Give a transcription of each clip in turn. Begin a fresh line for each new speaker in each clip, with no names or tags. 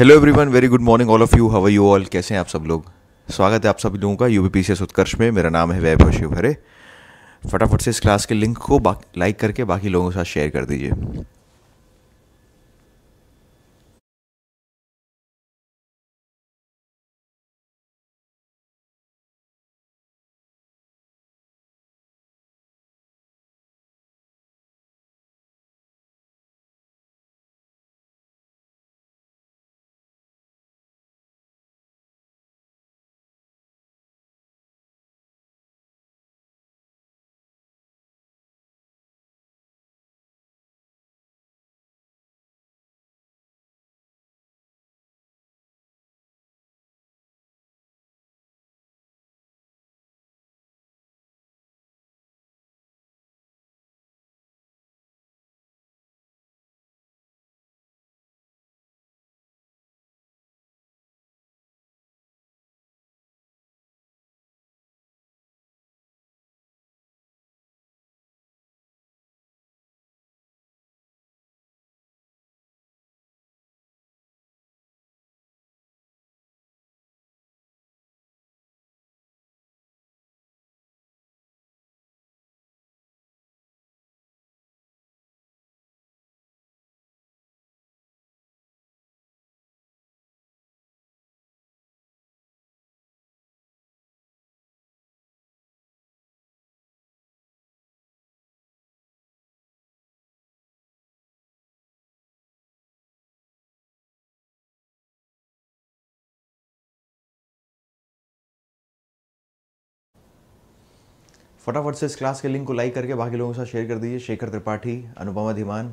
Hello everyone very good morning all of you how are you all कैसे हैं आप सब लोग स्वागत है आप सभी लोगों का U B P S Utkarsh में मेरा नाम है वैभव शिव हरे फटाफट से इस क्लास के लिंक को लाइक करके बाकी लोगों के साथ शेयर कर दीजिए फटाफट से इस क्लास के लिंक को लाइक करके बाकी लोगों के साथ शेयर कर दीजिए Shekhar Tripathi Anupama Dhiman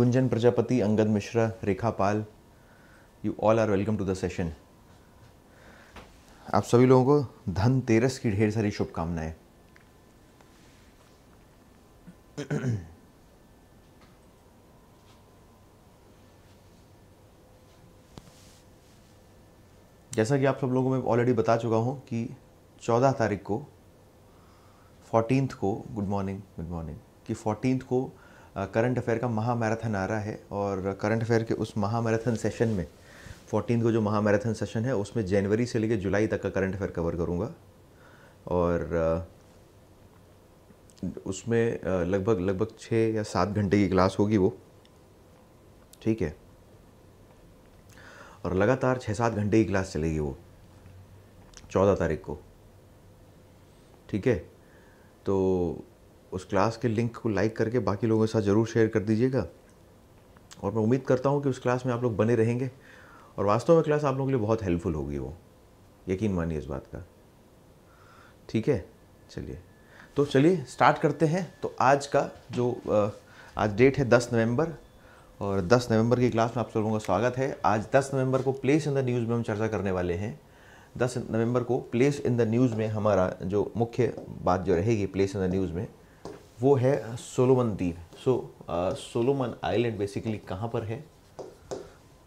Gunjan Prajapati Angad Mishra Rekha Pal you all are welcome to the session आप सभी लोगों को धनतेरस की ढेर सारी शुभकामनाएं जैसा कि आप सब लोगों में ऑलरेडी बता चुका हूँ कि चौदह तारीख को फोर्टीन को गुड मॉर्निंग गुड मॉर्निंग कि फोर्टीन को करंट अफेयर का महा मैराथन आ रहा है और करंट अफेयर के उस महा मैराथन सेशन में फोर्टीन को जो महा मैराथन सेशन है उसमें जनवरी से लेकर जुलाई तक का करंट अफेयर कवर करूँगा और उसमें लगभग लगभग छः या सात घंटे की क्लास होगी वो ठीक है और लगातार छः सात घंटे की क्लास चलेगी वो चौदह तारीख को ठीक है तो उस क्लास के लिंक को लाइक करके बाकी लोगों के साथ ज़रूर शेयर कर दीजिएगा और मैं उम्मीद करता हूँ कि उस क्लास में आप लोग बने रहेंगे और वास्तव में क्लास आप लोगों के लिए बहुत हेल्पफुल होगी वो यकीन मानिए इस बात का ठीक है चलिए तो चलिए स्टार्ट करते हैं तो आज का जो आज डेट है दस नवंबर और 10 नवंबर की क्लास में आप सब लोगों का स्वागत है आज 10 नवंबर को प्लेस इन द न्यूज़ में हम चर्चा करने वाले हैं 10 नवंबर को प्लेस इन द न्यूज़ में हमारा जो मुख्य बात जो रहेगी प्लेस इन द न्यूज़ में वो है सोलोमन द्वीप सो सोलोमन आइलैंड बेसिकली कहाँ पर है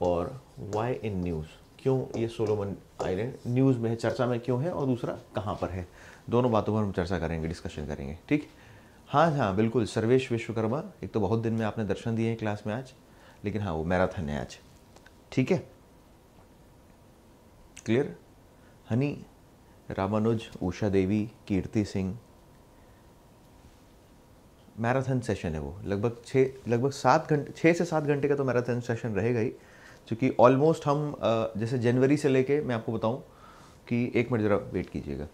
और वाई इन न्यूज़ क्यों ये सोलोमन आइलैंड न्यूज़ में है चर्चा में क्यों है और दूसरा कहाँ पर है दोनों बातों पर हम चर्चा करेंगे डिस्कशन करेंगे ठीक हाँ हाँ बिल्कुल सर्वेश विश्वकर्मा एक तो बहुत दिन में आपने दर्शन दिए हैं क्लास में आज लेकिन हाँ वो मैराथन है आज ठीक है clear Honey Ramanuj Usha Devi Kirti Singh marathon session है वो लगभग छः लगभग सात घंटे छः से सात घंटे का तो मैराथन सेशन रहेगा ही क्योंकि ऑलमोस्ट हम जैसे जनवरी से लेके मैं आपको बताऊं कि एक मिनट ज़रा वेट कीजिएगा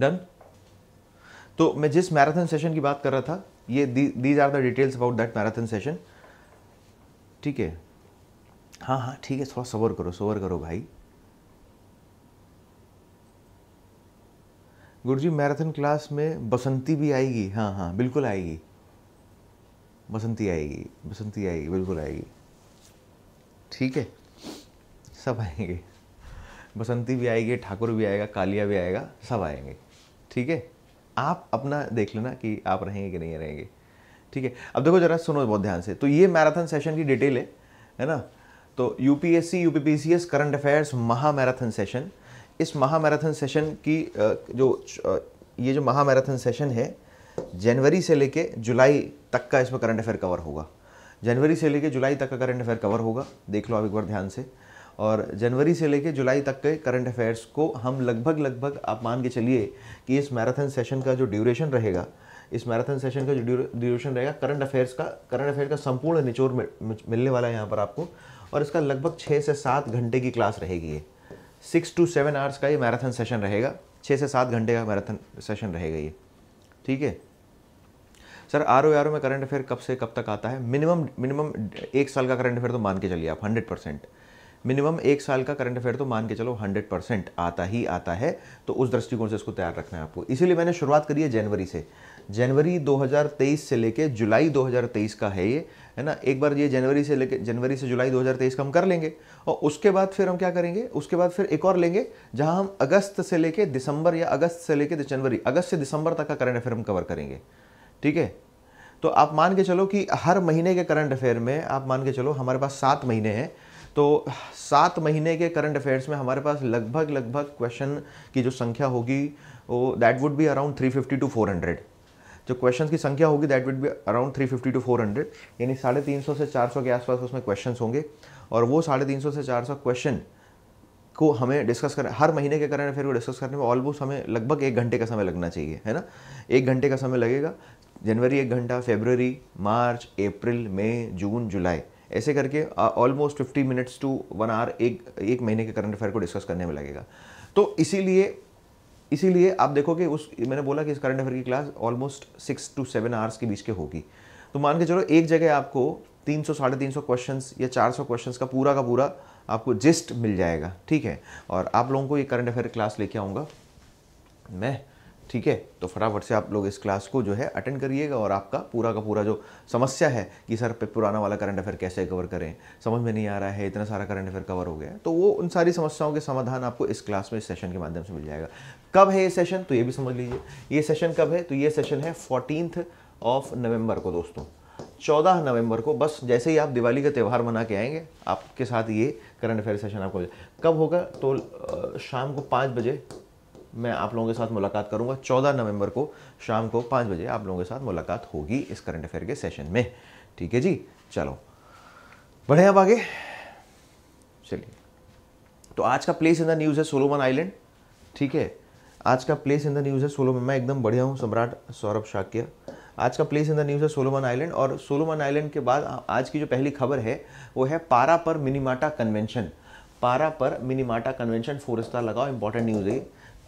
डन तो मैं जिस मैराथन सेशन की बात कर रहा था ये these are the details about that marathon session ठीक है हाँ हाँ ठीक है थोड़ा सवर करो सवर करो भाई गुरु जी मैराथन क्लास में बसंती भी आएगी हाँ हाँ बिल्कुल आएगी बसंती आएगी बसंती आएगी बिल्कुल आएगी ठीक है सब आएंगे बसंती भी आएगी ठाकुर भी आएगा कालिया भी आएगा सब आएंगे ठीक है आप अपना देख लेना कि आप रहेंगे कि नहीं रहेंगे ठीक है अब देखो जरा सुनो बहुत ध्यान से तो ये मैराथन सेशन की डिटेल है है ना तो U P S C U P P C S current affairs महा मैराथन सेशन इस महा मैराथन सेशन की जो ये जो महा मैराथन सेशन है जनवरी से लेके जुलाई तक का इसमें करंट अफेयर कवर होगा जनवरी से लेके जुलाई तक का करंट अफेयर कवर होगा देख लो आप एक बार ध्यान से और जनवरी से लेकर जुलाई तक के करंट अफेयर्स को हम लगभग लगभग आप मान के चलिए कि इस मैराथन सेशन का जो ड्यूरेशन रहेगा इस मैराथन सेशन का जो ड्यूरेशन रहेगा करंट अफेयर्स का करंट अफेयर का संपूर्ण निचोड़ मिलने वाला है यहाँ पर आपको और इसका लगभग छः से सात घंटे की क्लास रहेगी ये सिक्स टू सेवन आवर्स का ये मैराथन सेशन रहेगा छः से सात घंटे का मैराथन सेशन रहेगा ये ठीक है sir R O R O में करंट अफेयर कब से कब तक आता है मिनिमम मिनिमम एक साल का करंट अफेयर तो मान के चलिए आप हंड्रेड परसेंट मिनिमम एक साल का करंट अफेयर तो मान के चलो हंड्रेड परसेंट आता ही आता है तो उस दृष्टिकोण से इसको तैयार रखना है आपको इसीलिए मैंने शुरुआत करी है जनवरी से जनवरी 2023 से लेके जुलाई 2023 का है ये है ना एक बार ये जनवरी से लेके जनवरी से जुलाई 2023 का हम कर लेंगे और उसके बाद फिर हम क्या करेंगे उसके बाद फिर एक और लेंगे जहां हम अगस्त से लेके दिसंबर या अगस्त से लेके जनवरी अगस्त से दिसंबर तक का करंट अफेयर हम कवर करेंगे ठीक है तो आप मान के चलो कि हर महीने के करंट अफेयर में आप मान के चलो हमारे पास सात महीने हैं तो सात महीने के करंट अफेयर्स में हमारे पास लगभग लगभग क्वेश्चन की जो संख्या होगी वो that would be around 350 to 400 जो क्वेश्चंस की संख्या होगी that would be around 350 to 400 यानी साढ़े तीन सौ से 400 के आसपास उसमें क्वेश्चंस होंगे और वो साढ़े तीन सौ से 400 क्वेश्चन को हमें डिस्कस कर हर महीने के करंट अफेयर को डिस्कस करने में ऑलमोस्ट हमें लगभग एक घंटे का समय लगना चाहिए है ना एक घंटे का समय लगेगा जनवरी एक घंटा फेबररी मार्च अप्रैल मई जून जुलाई ऐसे करके almost fifty minutes to one hour एक एक महीने के करंट अफेयर को डिस्कस करने में लगेगा तो इसीलिए इसीलिए आप देखो कि उस मैंने बोला कि इस करंट अफेयर की class almost six to seven hours के बीच के होगी तो मान के चलो एक जगह आपको तीन सौ साढ़े तीन सौ क्वेश्चन या चार सौ क्वेश्चन का पूरा का पूरा आपको जिस्ट मिल जाएगा ठीक है और आप लोगों को ये करंट अफेयर क्लास लेके आऊँगा मैं ठीक है तो फटाफट से आप लोग इस क्लास को जो है अटेंड करिएगा और आपका पूरा का पूरा जो समस्या है कि सर पे पुराना वाला करंट अफेयर कैसे कवर करें समझ में नहीं आ रहा है इतना सारा करंट अफेयर कवर हो गया तो वो उन सारी समस्याओं के समाधान आपको इस क्लास में इस सेशन के माध्यम से मिल जाएगा कब है ये सेशन तो ये भी समझ लीजिए ये सेशन कब है तो ये सेशन है फोर्टीनथ ऑफ नवम्बर को दोस्तों चौदह नवंबर को बस जैसे ही आप दिवाली का त्यौहार मना के आएंगे आपके साथ ये करंट अफेयर सेशन आपको कब होगा तो शाम को पाँच बजे मैं आप लोगों के साथ मुलाकात करूंगा चौदह नवंबर को शाम को पाँच बजे आप लोगों के साथ मुलाकात होगी इस करंट अफेयर के सेशन में ठीक है जी चलो बढ़े अब आगे चलिए तो आज का प्लेस इन द न्यूज़ है सोलोमन आइलैंड ठीक है आज का प्लेस इन द न्यूज़ है सोलोमन मैं एकदम बढ़िया हूँ सम्राट सौरभ शाक्य आज का प्लेस इन द न्यूज़ है सोलोमन आइलैंड और सोलोमन आइलैंड के बाद आज की जो पहली खबर है वो है पारा पर मिनीमाटा कन्वेंशन पारा पर मिनीमाटा कन्वेंशन फोर स्टार लगाओ इंपॉर्टेंट न्यूज़ है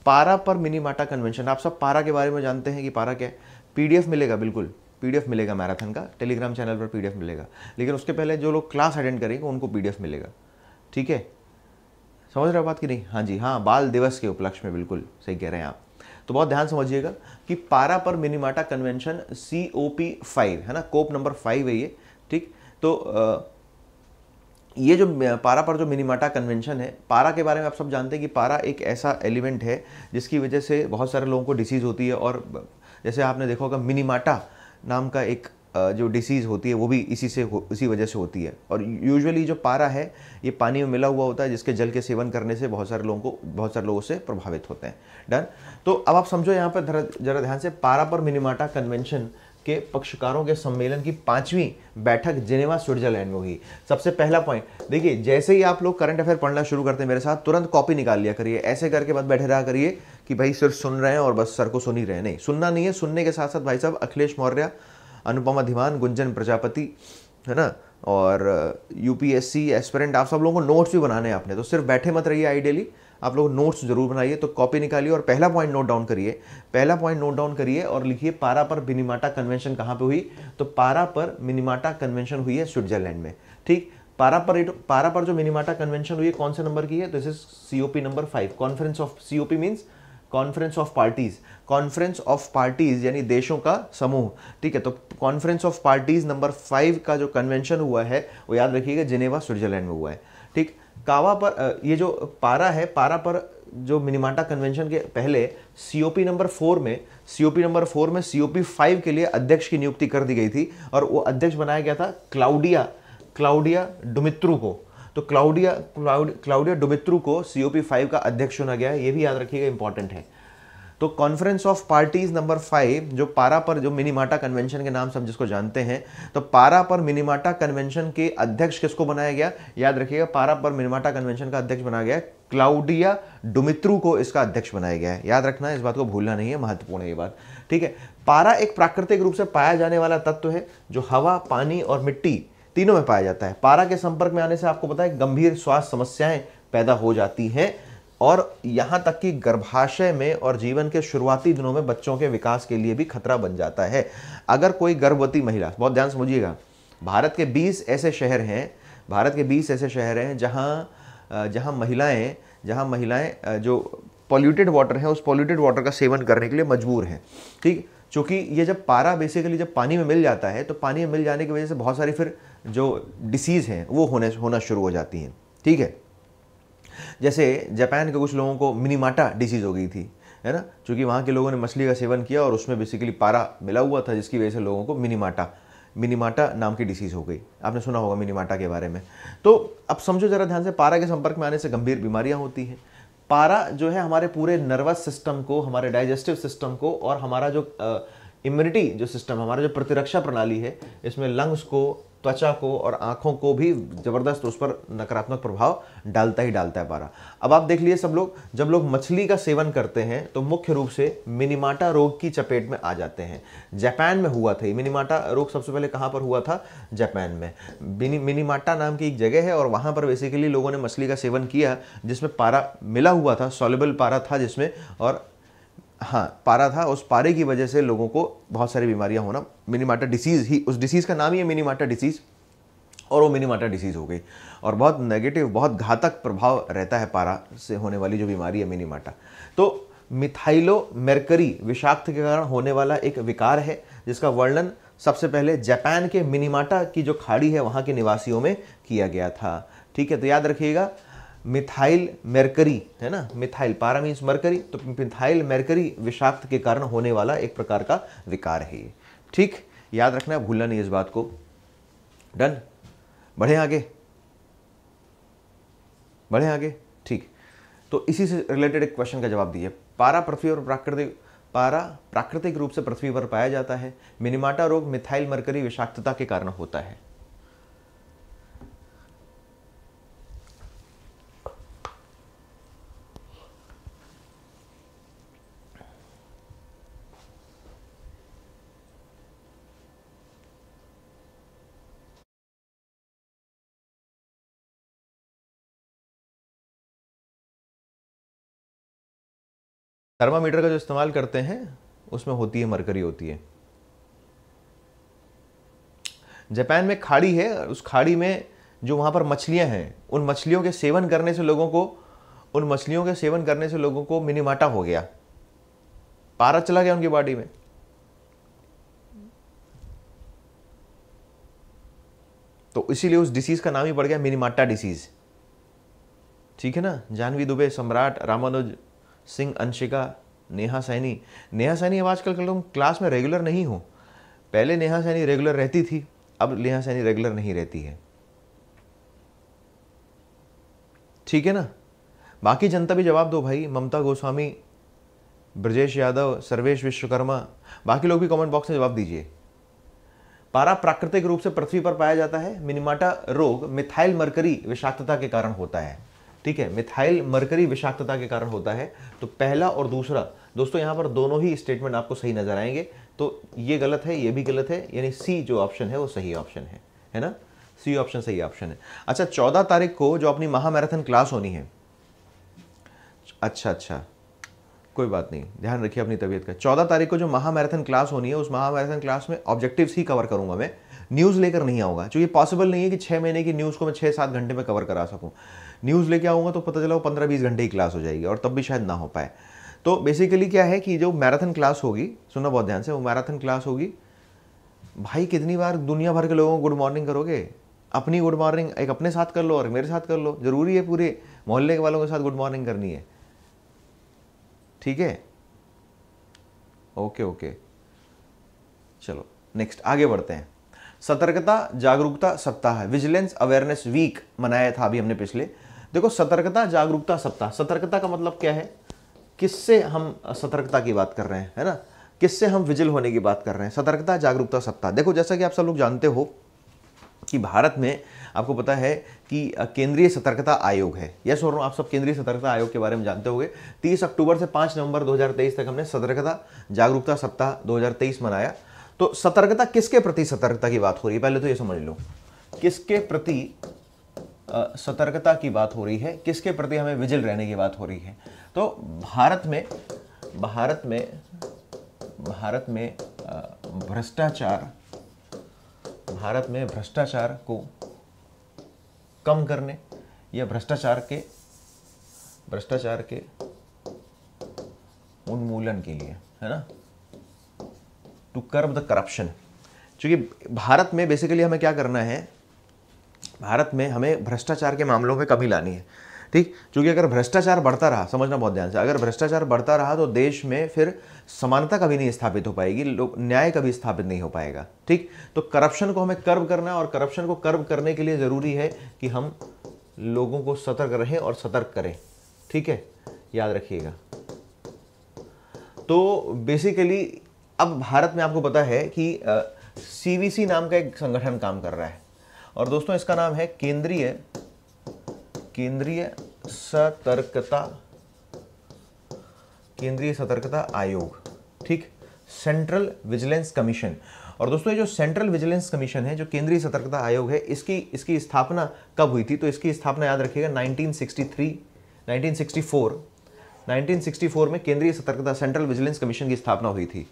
पारा पर मिनी माटा कन्वेंशन आप सब पारा के बारे में जानते हैं कि पारा क्या है पीडीएफ मिलेगा बिल्कुल पीडीएफ मिलेगा मैराथन का टेलीग्राम चैनल पर पीडीएफ मिलेगा लेकिन उसके पहले जो लोग क्लास अटेंड करेंगे उनको पीडीएफ मिलेगा ठीक है समझ रहे हो बात कि नहीं हाँ जी हाँ बाल दिवस के उपलक्ष्य में बिल्कुल सही कह रहे हैं आप तो बहुत ध्यान समझिएगा कि पारा पर Minamata convention C O P five है ना कोप नंबर फाइव है ये ठीक तो आ, ये जो पारा पर जो मिनीमाटा कन्वेंशन है पारा के बारे में आप सब जानते हैं कि पारा एक ऐसा एलिमेंट है जिसकी वजह से बहुत सारे लोगों को डिसीज़ होती है और जैसे आपने देखा होगा मिनीमाटा नाम का एक जो डिसीज़ होती है वो भी इसी से इसी वजह से होती है और यूजुअली जो पारा है ये पानी में मिला हुआ होता है जिसके जल के सेवन करने से बहुत सारे लोगों को बहुत सारे लोगों से प्रभावित होते हैं डन तो अब आप समझो यहाँ पर जरा ध्यान से पारा पर मिनीमाटा कन्वेंशन के पक्षकारों के सम्मेलन की पांचवी बैठक जिनेवा स्विट्जरलैंड में होगी सबसे पहला पॉइंट देखिए जैसे ही आप लोग करंट अफेयर पढ़ना शुरू करते हैं मेरे साथ तुरंत कॉपी निकाल लिया करिए ऐसे करके मत बैठे रहा करिए कि भाई सिर्फ सुन रहे हैं और बस सर को सुन ही रहे नहीं सुनना नहीं है सुनने के साथ साथ भाई साहब अखिलेश मौर्य अनुपमा धीमान गुंजन प्रजापति है ना और यूपीएससी uh, एस्पेरेंट आप सब लोगों को नोट्स भी बनाने हैं आपने तो सिर्फ बैठे मत रहिए आइडियली आप लोग नोट्स जरूर बनाइए तो कॉपी निकालिए और पहला पॉइंट नोट डाउन करिए पहला पॉइंट नोट डाउन करिए और लिखिए पारा पर मिनीमाटा कन्वेंशन कहाँ पे हुई तो पारा पर मिनीमाटा कन्वेंशन हुई है स्विट्जरलैंड में ठीक पारा पर पारा पर जो मिनीमाटा कन्वेंशन हुई है कौन से नंबर की है तो इसे COP number five conference of COP means conference of parties conference of parties यानी देशों का समूह ठीक है तो conference of parties number five का जो कन्वेंशन हुआ है वो याद रखिएगा जिनेवा स्विट्जरलैंड में हुआ है कावा पर ये जो पारा है पारा पर जो मिनिमाटा कन्वेंशन के पहले सीओपी नंबर फोर में सीओपी नंबर फोर में सीओपी फाइव के लिए अध्यक्ष की नियुक्ति कर दी गई थी और वो अध्यक्ष बनाया गया था क्लाउडिया क्लाउडिया डुमित्रू को तो क्लाउडिया क्लाउड क्लाउडिया डुमित्रू को सीओपी फाइव का अध्यक्ष चुना गया है ये भी याद रखिएगा इंपॉर्टेंट है तो conference of parties number five जो पारा पर जो मिनीमाटा कन्वेंशन के नाम से हम जिसको जानते हैं तो पारा पर मिनीमाटा कन्वेंशन के अध्यक्ष किसको बनाया गया याद रखिएगा पारा पर मिनीमाटा कन्वेंशन का अध्यक्ष बनाया गया क्लाउडिया डुमित्रू को इसका अध्यक्ष बनाया गया है याद रखना इस बात को भूलना नहीं है महत्वपूर्ण है ये बात ठीक है पारा एक प्राकृतिक रूप से पाया जाने वाला तत्व है जो हवा पानी और मिट्टी तीनों में पाया जाता है पारा के संपर्क में आने से आपको पता है गंभीर स्वास्थ्य समस्याएं पैदा हो जाती हैं और यहाँ तक कि गर्भाशय में और जीवन के शुरुआती दिनों में बच्चों के विकास के लिए भी खतरा बन जाता है अगर कोई गर्भवती महिला बहुत ध्यान समझिएगा भारत के 20 ऐसे शहर हैं भारत के 20 ऐसे शहर हैं जहाँ जहाँ महिलाएं जहाँ महिलाएं जो पॉल्यूटेड वाटर है उस पॉल्यूटेड वाटर का सेवन करने के लिए मजबूर हैं ठीक चूँकि ये जब पारा बेसिकली जब पानी में मिल जाता है तो पानी में मिल जाने की वजह से बहुत सारी फिर जो डिसीज़ हैं वो होने होना शुरू हो जाती हैं ठीक है जैसे जापान के कुछ लोगों को मिनीमाटा डिसीज़ हो गई थी है ना चूँकि वहाँ के लोगों ने मछली का सेवन किया और उसमें बेसिकली पारा मिला हुआ था जिसकी वजह से लोगों को मिनीमाटा मिनीमाटा नाम की डिसीज़ हो गई आपने सुना होगा मिनीमाटा के बारे में तो अब समझो ज़रा ध्यान से पारा के संपर्क में आने से गंभीर बीमारियाँ होती हैं पारा जो है हमारे पूरे नर्वस सिस्टम को हमारे डाइजेस्टिव सिस्टम को और हमारा जो इम्यूनिटी जो सिस्टम हमारा जो प्रतिरक्षा प्रणाली है इसमें लंग्स को त्वचा को और आँखों को भी ज़बरदस्त उस पर नकारात्मक प्रभाव डालता ही डालता है पारा अब आप देख लीजिए सब लोग जब लोग मछली का सेवन करते हैं तो मुख्य रूप से मिनीमाटा रोग की चपेट में आ जाते हैं जापान में हुआ था ये मिनीमाटा रोग सबसे पहले कहाँ पर हुआ था जापान में मिनीमाटा नाम की एक जगह है और वहाँ पर बेसिकली लोगों ने मछली का सेवन किया जिसमें पारा मिला हुआ था सॉलेबल पारा था जिसमें और हाँ पारा था उस पारे की वजह से लोगों को बहुत सारी बीमारियां होना मिनीमाटा डिसीज़ ही उस डिसीज़ का नाम ही है मिनीमाटा डिसीज़ और वो मिनीमाटा डिसीज़ हो गई और बहुत नेगेटिव बहुत घातक प्रभाव रहता है पारा से होने वाली जो बीमारी है मिनीमाटा तो मिथाइलो मेरकरी विषाक्त के कारण होने वाला एक विकार है जिसका वर्णन सबसे पहले जापान के मिनीमाटा की जो खाड़ी है वहाँ के निवासियों में किया गया था ठीक है तो याद रखिएगा मिथाइल मेरकरी है ना मिथाइल पारा मीन्स मरकरी तो मिथाइल मेरकरी विषाक्त के कारण होने वाला एक प्रकार का विकार है ये ठीक याद रखना है भूलना नहीं इस बात को डन बढ़े आगे बढ़े आगे ठीक तो इसी से रिलेटेड एक क्वेश्चन का जवाब दीजिए पारा पृथ्वी और प्राकृतिक पारा प्राकृतिक रूप से पृथ्वी पर पाया जाता है मिनिमाटा रोग मिथाइल मरकरी विषाक्तता के कारण होता है थर्मामीटर का जो इस्तेमाल करते हैं उसमें होती है मरकरी होती है जापान में खाड़ी है उस खाड़ी में जो वहाँ पर मछलियाँ हैं उन मछलियों के सेवन करने से लोगों को उन मछलियों के सेवन करने से लोगों को मिनीमाटा हो गया पारा चला गया उनकी बॉडी में तो इसीलिए उस डिसीज़ का नाम ही पड़ गया मिनीमाटा डिसीज़ ठीक है ना जानवी दुबे सम्राट रामानुज सिंह अंशिका नेहा सैनी नेहा सैनी अब आजकल तुम क्लास में रेगुलर नहीं हो पहले नेहा सैनी रेगुलर रहती थी अब नेहा सैनी रेगुलर नहीं रहती है ठीक है ना बाकी जनता भी जवाब दो भाई ममता गोस्वामी ब्रजेश यादव सर्वेश विश्वकर्मा बाकी लोग भी कमेंट बॉक्स में जवाब दीजिए पारा प्राकृतिक रूप से पृथ्वी पर पाया जाता है मिनिमाटा रोग मिथाइल मरकरी विषाक्तता के कारण होता है ठीक है मिथाइल मरकरी विषाक्तता के कारण होता है तो पहला और दूसरा दोस्तों यहां पर दोनों ही स्टेटमेंट आपको सही नजर आएंगे तो ये गलत है ये भी गलत है यानी सी जो ऑप्शन है वो सही ऑप्शन है है ना सी ऑप्शन सही ऑप्शन है अच्छा चौदह तारीख को जो अपनी महामैराथन क्लास होनी है अच्छा अच्छा कोई बात नहीं ध्यान रखिए अपनी तबीयत का चौदह तारीख को जो महामैराथन क्लास होनी है उस महामैराथन क्लास में ऑब्जेक्टिव ही कवर करूंगा मैं न्यूज़ लेकर नहीं आऊंगा चूँकि पॉसिबल नहीं है कि छह महीने की न्यूज़ को मैं छह सात घंटे में कवर करा सकूं न्यूज़ लेके आऊँगा तो पता चला वो पंद्रह बीस घंटे की क्लास हो जाएगी और तब भी शायद ना हो पाए तो बेसिकली क्या है कि जो मैराथन क्लास होगी सुना बहुत ध्यान से वो मैराथन क्लास होगी भाई कितनी बार दुनिया भर के लोगों को गुड मॉर्निंग करोगे अपनी गुड मॉर्निंग एक अपने साथ कर लो और मेरे साथ कर लो ज़रूरी है पूरे मोहल्ले के वालों के साथ गुड मॉर्निंग करनी है ठीक है ओके ओके चलो नेक्स्ट आगे बढ़ते हैं सतर्कता जागरूकता सप्ताह विजिलेंस अवेयरनेस वीक मनाया था अभी हमने पिछले देखो सतर्कता जागरूकता सप्ताह सतर्कता का मतलब क्या है किससे हम सतर्कता की बात कर रहे हैं है ना किससे हम विजिल होने की बात कर रहे हैं सतर्कता जागरूकता सप्ताह देखो जैसा कि आप सब लोग जानते हो कि भारत में आपको पता है कि केंद्रीय सतर्कता आयोग है यस और आप सब केंद्रीय सतर्कता आयोग के बारे में जानते होंगे 30 अक्टूबर से 5 नवंबर 2023 तक हमने सतर्कता जागरूकता सप्ताह 2023 मनाया तो सतर्कता किसके प्रति सतर्कता की बात हो रही है पहले तो ये समझ लो किसके प्रति सतर्कता की बात हो रही है किसके प्रति हमें विजिल रहने की बात हो रही है तो भारत में भारत में भारत में भ्रष्टाचार भारत में भ्रष्टाचार को कम करने या भ्रष्टाचार के भ्रष्टाचार के उन्मूलन के लिए है ना टू कर्ब द करप्शन क्योंकि भारत में बेसिकली हमें क्या करना है भारत में हमें भ्रष्टाचार के मामलों में कमी लानी है ठीक क्योंकि अगर भ्रष्टाचार बढ़ता रहा समझना बहुत ध्यान से अगर भ्रष्टाचार बढ़ता रहा तो देश में फिर समानता कभी नहीं स्थापित हो पाएगी न्याय कभी स्थापित नहीं हो पाएगा ठीक तो करप्शन को हमें कर्व करना और करप्शन को कर्व करने के लिए ज़रूरी है कि हम लोगों को सतर्क रहें और सतर्क करें ठीक है याद रखिएगा तो बेसिकली अब भारत में आपको पता है कि सीवीसी नाम का एक संगठन काम कर रहा है और दोस्तों इसका नाम है केंद्रीय केंद्रीय सतर्कता केंद्रीय सतर्कता आयोग ठीक सेंट्रल विजिलेंस कमीशन और दोस्तों ये जो सेंट्रल विजिलेंस कमीशन है जो केंद्रीय सतर्कता आयोग है इसकी इसकी स्थापना कब हुई थी तो इसकी स्थापना याद रखिएगा 1963 1964 1964 में केंद्रीय सतर्कता सेंट्रल विजिलेंस कमीशन की स्थापना हुई थी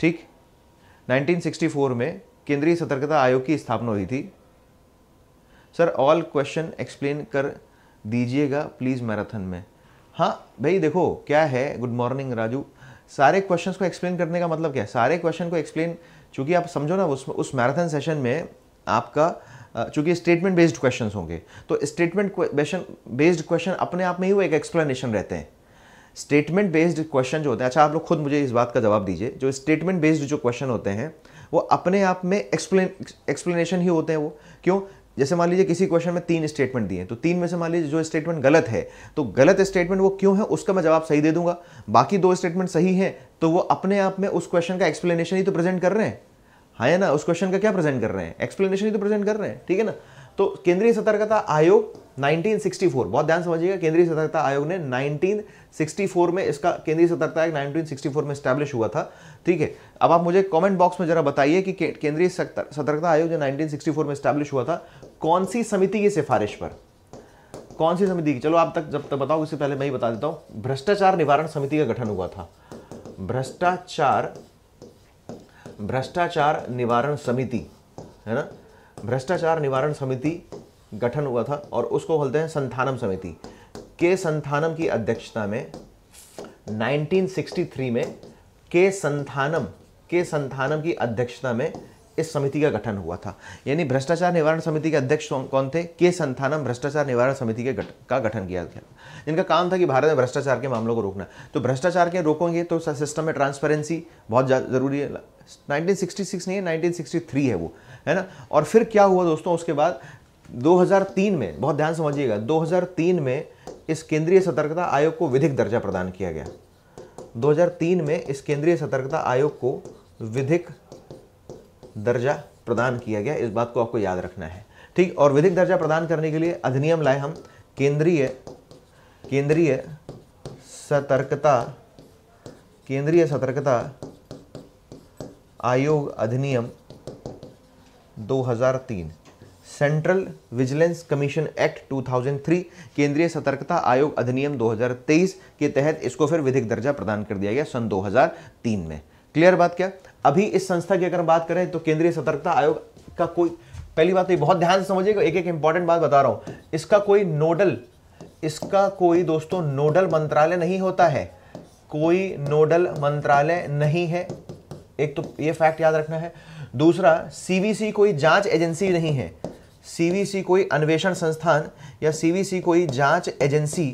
ठीक 1964 में केंद्रीय सतर्कता आयोग की स्थापना हुई थी सर ऑल क्वेश्चन एक्सप्लेन कर दीजिएगा प्लीज़ मैराथन में हाँ भाई देखो क्या है गुड मॉर्निंग राजू सारे क्वेश्चंस को एक्सप्लेन करने का मतलब क्या है सारे क्वेश्चन को एक्सप्लेन चूँकि आप समझो ना उस उस मैराथन सेशन में आपका चूँकि स्टेटमेंट बेस्ड क्वेश्चन होंगे तो स्टेटमेंट क्वेश्चन बेस्ड क्वेश्चन अपने आप में ही वो एक एक्सप्लेनेशन रहते हैं स्टेटमेंट बेस्ड क्वेश्चन जो होते हैं अच्छा आप लोग खुद मुझे इस बात का जवाब दीजिए जो स्टेटमेंट बेस्ड जो क्वेश्चन होते हैं वो अपने आप में एक्सप्लेन एक्सप्लेनेशन ही होते हैं वो क्यों जैसे मान लीजिए किसी क्वेश्चन में तीन स्टेटमेंट दिए तो तीन में से मान लीजिए जो स्टेटमेंट गलत है तो गलत स्टेटमेंट वो क्यों है उसका मैं जवाब सही दे दूंगा बाकी दो स्टेटमेंट सही हैं तो वो अपने आप में उस क्वेश्चन का एक्सप्लेनेशन ही तो प्रेजेंट कर रहे हैं हाँ है ना उस क्वेश्चन का क्या प्रेजेंट कर रहे हैं एक्सप्लेनेशन ही तो प्रेजेंट कर रहे हैं ठीक है ना तो केंद्रीय सतर्कता आयोग 1964 बहुत ध्यान समझिएगा केंद्रीय सतर्कता आयोग ने 1964 में इसका केंद्रीय सतर्कता आयोग 1964 में स्टैब्लिश हुआ था ठीक है अब आप मुझे कमेंट बॉक्स में जरा बताइए कि केंद्रीय सतर्कता आयोग जो 1964 में स्टैब्लिश हुआ था कौन सी समिति की सिफारिश पर कौन सी समिति की चलो आप तक जब तक बताओ उससे पहले मैं ही बता देता हूं भ्रष्टाचार निवारण समिति का गठन हुआ था भ्रष्टाचार भ्रष्टाचार निवारण समिति है ना भ्रष्टाचार निवारण समिति गठन हुआ था और उसको बोलते हैं संथानम समिति के संथानम की अध्यक्षता में 1963 में के संथानम के संथानम की अध्यक्षता में इस समिति का गठन हुआ था यानी भ्रष्टाचार निवारण समिति के अध्यक्ष कौन थे के संथानम भ्रष्टाचार निवारण समिति के गठ, का गठन किया गया जिनका काम था कि भारत में भ्रष्टाचार के मामलों को रोकना तो भ्रष्टाचार के रोकोगे तो सिस्टम में ट्रांसपेरेंसी बहुत ज़रूरी है नाइनटीन नहीं है नाइनटीन है वो है ना और फिर क्या हुआ दोस्तों उसके बाद 2003 में बहुत ध्यान समझिएगा 2003 में इस केंद्रीय सतर्कता आयोग को विधिक दर्जा प्रदान किया गया 2003 में इस केंद्रीय सतर्कता आयोग को विधिक दर्जा प्रदान किया गया इस बात को आपको याद रखना है ठीक और विधिक दर्जा प्रदान करने के लिए अधिनियम लाए हम केंद्रीय केंद्रीय सतर्कता केंद्रीय सतर्कता आयोग अधिनियम 2003 सेंट्रल विजिलेंस कमीशन एक्ट 2003 केंद्रीय सतर्कता आयोग अधिनियम 2023 के तहत इसको फिर विधिक दर्जा प्रदान कर दिया गया सन 2003 में क्लियर बात क्या अभी इस संस्था की अगर बात करें तो केंद्रीय सतर्कता आयोग का कोई पहली बात तो बहुत ध्यान से समझिएगा एक एक इंपॉर्टेंट बात बता रहा हूँ इसका कोई नोडल इसका कोई दोस्तों नोडल मंत्रालय नहीं होता है कोई नोडल मंत्रालय नहीं है एक तो ये फैक्ट याद रखना है दूसरा सीवीसी कोई जांच एजेंसी नहीं है सीवीसी कोई अन्वेषण संस्थान या सीवीसी कोई जांच एजेंसी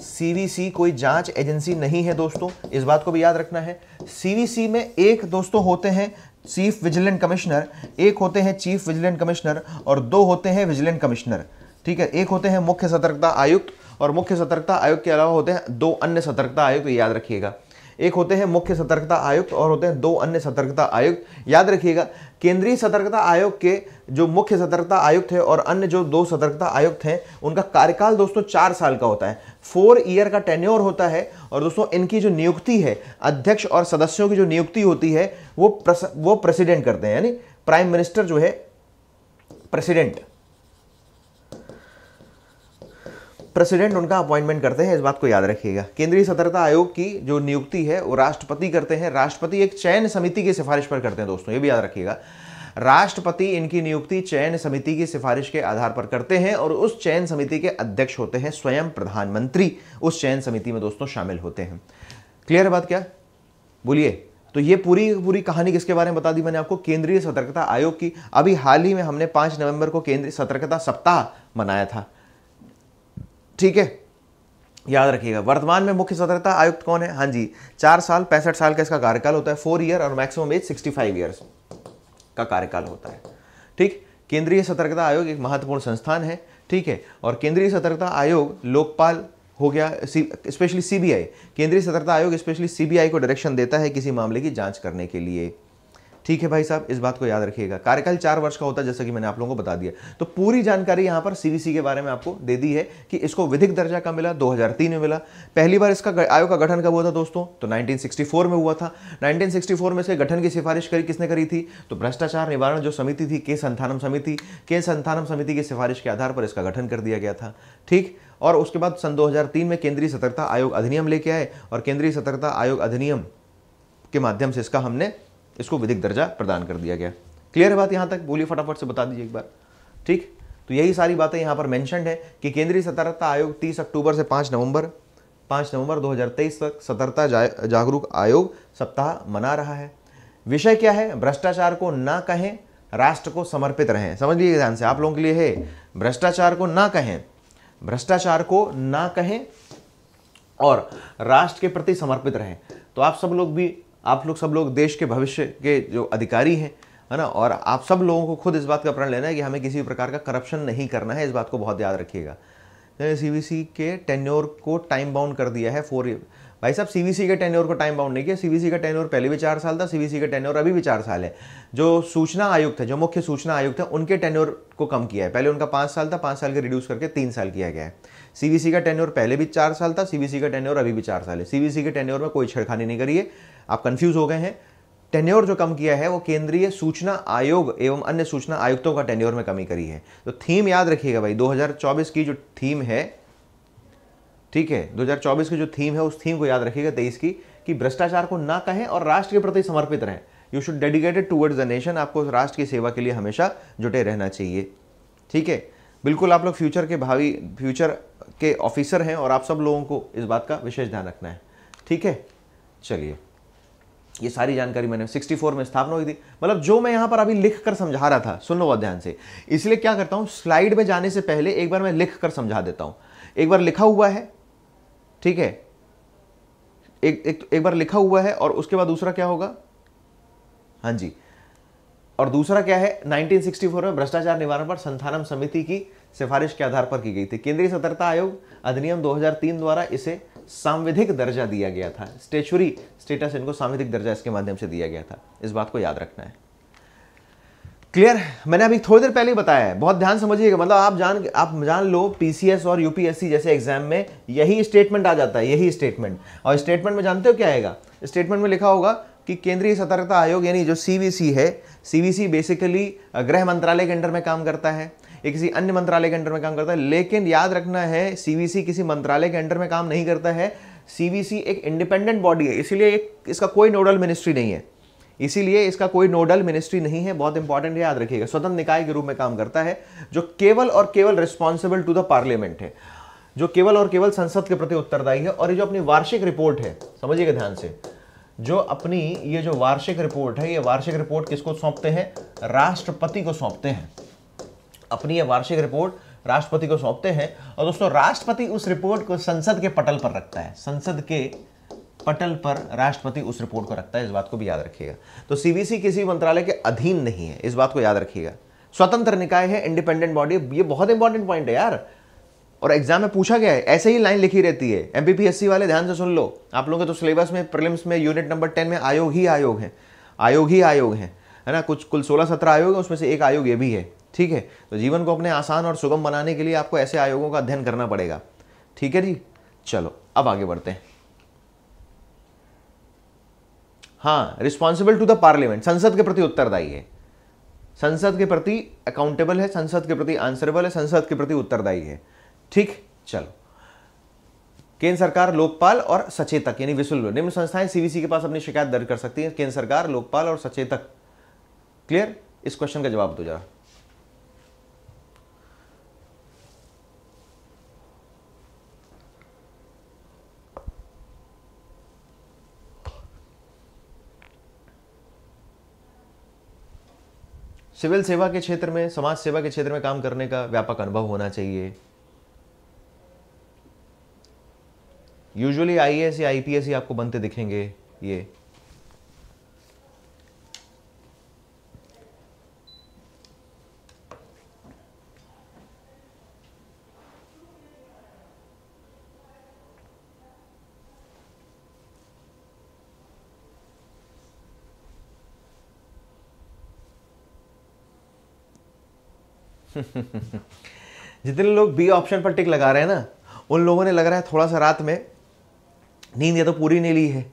सीवीसी कोई जांच एजेंसी नहीं है दोस्तों इस बात को भी याद रखना है सीवीसी में एक दोस्तों होते हैं चीफ विजिलेंट कमिश्नर एक होते हैं चीफ विजिलेंट कमिश्नर और दो होते हैं विजिलेंट कमिश्नर ठीक है एक होते हैं मुख्य सतर्कता आयुक्त और मुख्य सतर्कता आयुक्त के अलावा होते हैं दो अन्य सतर्कता आयुक्त याद रखिएगा एक होते हैं मुख्य सतर्कता आयुक्त और होते हैं दो अन्य सतर्कता आयुक्त याद रखिएगा केंद्रीय सतर्कता आयोग के जो मुख्य सतर्कता आयुक्त है और अन्य जो दो सतर्कता आयुक्त हैं उनका कार्यकाल दोस्तों चार साल का होता है फोर ईयर का टेन्योर होता है और दोस्तों इनकी जो नियुक्ति है अध्यक्ष और सदस्यों की जो नियुक्ति होती है वो प्रस, वो प्रेसिडेंट करते हैं यानी प्राइम मिनिस्टर जो है प्रेसिडेंट प्रेसिडेंट उनका अपॉइंटमेंट करते हैं इस बात को याद रखिएगा केंद्रीय सतर्कता आयोग की जो नियुक्ति है वो राष्ट्रपति करते हैं राष्ट्रपति एक चयन समिति की सिफारिश पर करते हैं दोस्तों ये भी याद रखिएगा राष्ट्रपति इनकी नियुक्ति चयन समिति की सिफारिश के आधार पर करते हैं और उस चयन समिति के अध्यक्ष होते हैं स्वयं प्रधानमंत्री उस चयन समिति में दोस्तों शामिल होते हैं क्लियर है बात क्या बोलिए तो ये पूरी पूरी कहानी किसके बारे में बता दी मैंने आपको केंद्रीय सतर्कता आयोग की अभी हाल ही में हमने पांच नवंबर को केंद्रीय सतर्कता सप्ताह मनाया था ठीक है याद रखिएगा वर्तमान में मुख्य सतर्कता आयुक्त कौन है हाँ जी चार साल पैंसठ साल का इसका कार्यकाल होता है फोर ईयर और maximum age sixty five year का कार्यकाल होता है ठीक केंद्रीय सतर्कता आयोग एक महत्वपूर्ण संस्थान है ठीक है और केंद्रीय सतर्कता आयोग लोकपाल हो गया स्पेशली सीबीआई केंद्रीय सतर्कता आयोग स्पेशली सीबीआई को डायरेक्शन देता है किसी मामले की जांच करने के लिए ठीक है भाई साहब इस बात को याद रखिएगा कार्यकाल चार वर्ष का होता है जैसा कि मैंने आप लोगों को बता दिया तो पूरी जानकारी यहां पर सीवीसी के बारे में आपको दे दी है कि इसको विधिक दर्जा का मिला 2003 में मिला पहली बार इसका आयोग का गठन कब हुआ था दोस्तों तो 1964 में हुआ था 1964 में इसके गठन की सिफारिश करी किसने करी थी तो भ्रष्टाचार निवारण जो समिति थी के संथानम समिति के संथानम समिति की सिफारिश के आधार पर इसका गठन कर दिया गया था ठीक और उसके बाद सन 2003 में केंद्रीय सतर्कता आयोग अधिनियम लेके आए और केंद्रीय सतर्कता आयोग अधिनियम के माध्यम से इसका हमने इसको विधिक दर्जा प्रदान कर दिया गया क्लियर है बात यहाँ तक बोलिए फटाफट से बता दीजिए एक बार ठीक तो यही सारी बातें यहाँ पर मैंशनड है कि केंद्रीय सतर्कता आयोग तीस अक्टूबर से पाँच नवंबर पाँच नवंबर 2023 तक सतर्कता जागरूक आयोग सप्ताह मना रहा है विषय क्या है भ्रष्टाचार को ना कहें राष्ट्र को समर्पित रहें समझ लीजिए ध्यान से आप लोगों के लिए है भ्रष्टाचार को ना कहें भ्रष्टाचार को ना कहें और राष्ट्र के प्रति समर्पित रहें तो आप सब लोग भी आप लोग सब लोग देश के भविष्य के जो अधिकारी हैं है ना और आप सब लोगों को खुद इस बात का प्रण लेना है कि हमें किसी भी प्रकार का करप्शन नहीं करना है इस बात को बहुत याद रखिएगा सी सी के टेन्योर को टाइम बाउंड कर दिया है फोर भाई साहब सी सी के टेन्योर को टाइम बाउंड नहीं किया सी सी का टेन्योर पहले भी चार साल था सी सी का टेन्योर अभी भी चार साल है जो सूचना आयुक्त है जो मुख्य सूचना आयुक्त है उनके टेन्योर को कम किया है पहले उनका पाँच साल था पाँच साल के रिड्यूस करके तीन साल किया गया है सीबीसी का टेन्योर पहले भी चार साल था सीबीसी का टेन्योर अभी भी चार साल है सीबीसी के टेन्योर में कोई छेड़खानी नहीं करिए आप कन्फ्यूज़ हो गए हैं टेन्योर जो कम किया है वो केंद्रीय सूचना आयोग एवं अन्य सूचना आयुक्तों का टेन्योर में कमी करी है तो थीम याद रखिएगा भाई 2024 की जो थीम है ठीक है 2024 की जो थीम है उस थीम को याद रखिएगा तेईस की कि भ्रष्टाचार को ना कहें और राष्ट्र के प्रति समर्पित रहें you should dedicated towards the nation आपको राष्ट्र की सेवा के लिए हमेशा जुटे रहना चाहिए ठीक है बिल्कुल आप लोग फ्यूचर के भावी फ्यूचर के ऑफिसर हैं और आप सब लोगों को इस बात का विशेष ध्यान रखना है ठीक है चलिए ये सारी जानकारी मैंने 64 में स्थापना हुई थी मतलब जो मैं यहाँ पर अभी लिख कर समझा रहा था सुन लो बहुत ध्यान से इसलिए क्या करता हूँ स्लाइड में जाने से पहले एक बार मैं लिख कर समझा देता हूँ एक बार लिखा हुआ है ठीक है एक, एक, एक बार लिखा हुआ है और उसके बाद दूसरा क्या होगा हाँ जी और दूसरा क्या है 1964 में भ्रष्टाचार निवारण पर संथानम समिति की सिफारिश के आधार पर की गई थी केंद्रीय सतर्कता आयोग अधिनियम 2003 द्वारा इसे सांविधिक दर्जा दिया गया था स्टेचुरी स्टेटस इनको सांविधिक दर्जा इसके माध्यम से दिया गया था इस बात को याद रखना है क्लियर मैंने अभी थोड़ी देर पहले ही बताया है बहुत ध्यान समझिएगा मतलब आप जान आप जान लो पीसीएस और यूपीएससी जैसे एग्जाम में यही स्टेटमेंट आ जाता है यही स्टेटमेंट और स्टेटमेंट में जानते हो क्या आएगा स्टेटमेंट में लिखा होगा कि केंद्रीय सतर्कता आयोग यानी जो सीवीसी है सीबीसी बेसिकली गृह मंत्रालय के अंडर में काम करता है ये किसी अन्य मंत्रालय के अंडर में काम करता है लेकिन याद रखना है सीबीसी किसी मंत्रालय के अंडर में काम नहीं करता है सीबीसी एक इंडिपेंडेंट बॉडी है इसीलिए इसका कोई नोडल मिनिस्ट्री नहीं है इसीलिए इसका कोई नोडल मिनिस्ट्री नहीं है बहुत इंपॉर्टेंट याद रखिएगा स्वतंत्र निकाय के रूप में काम करता है जो केवल और केवल रिस्पॉन्सिबल टू द पार्लियामेंट है जो केवल और केवल संसद के प्रति उत्तरदायी है और ये जो अपनी वार्षिक रिपोर्ट है समझिएगा ध्यान से जो अपनी ये जो वार्षिक रिपोर्ट है ये वार्षिक रिपोर्ट किसको सौंपते हैं राष्ट्रपति को सौंपते हैं अपनी ये वार्षिक रिपोर्ट राष्ट्रपति को सौंपते हैं और दोस्तों राष्ट्रपति उस रिपोर्ट को संसद के पटल पर रखता है संसद के पटल पर राष्ट्रपति उस रिपोर्ट को रखता है इस बात को भी याद रखिएगा तो सीबीसी किसी मंत्रालय के अधीन नहीं है इस बात को याद रखिएगा स्वतंत्र निकाय है इंडिपेंडेंट बॉडी ये बहुत इंपॉर्टेंट पॉइंट है यार और एग्जाम में पूछा गया है ऐसे ही लाइन लिखी रहती है एम वाले ध्यान से सुन लो आप लोगों के तो सिलेबस में प्रिलिम्स में यूनिट नंबर टेन में आयोग ही आयोग है आयोग ही आयोग है है ना कुछ कुल सोलह सत्रह आयोग है उसमें से एक आयोग ये भी है ठीक है तो जीवन को अपने आसान और सुगम बनाने के लिए आपको ऐसे आयोगों का अध्ययन करना पड़ेगा ठीक है जी चलो अब आगे बढ़ते हैं हाँ रिस्पॉन्सिबल टू द पार्लियामेंट संसद के प्रति उत्तरदायी है संसद के प्रति अकाउंटेबल है संसद के प्रति आंसरेबल है संसद के प्रति उत्तरदायी है ठीक चलो केंद्र सरकार लोकपाल और सचेतक यानी विश्व निम्न संस्थाएं सीबीसी के पास अपनी शिकायत दर्ज कर सकती हैं केंद्र सरकार लोकपाल और सचेतक क्लियर इस क्वेश्चन का जवाब दो जरा सिविल सेवा के क्षेत्र में समाज सेवा के क्षेत्र में काम करने का व्यापक अनुभव होना चाहिए यूजुअली आईएएस या आईपीएस ही आपको बनते दिखेंगे ये जितने लोग बी ऑप्शन पर टिक लगा रहे हैं ना उन लोगों ने लग रहा है थोड़ा सा रात में नींद या तो पूरी नहीं ली है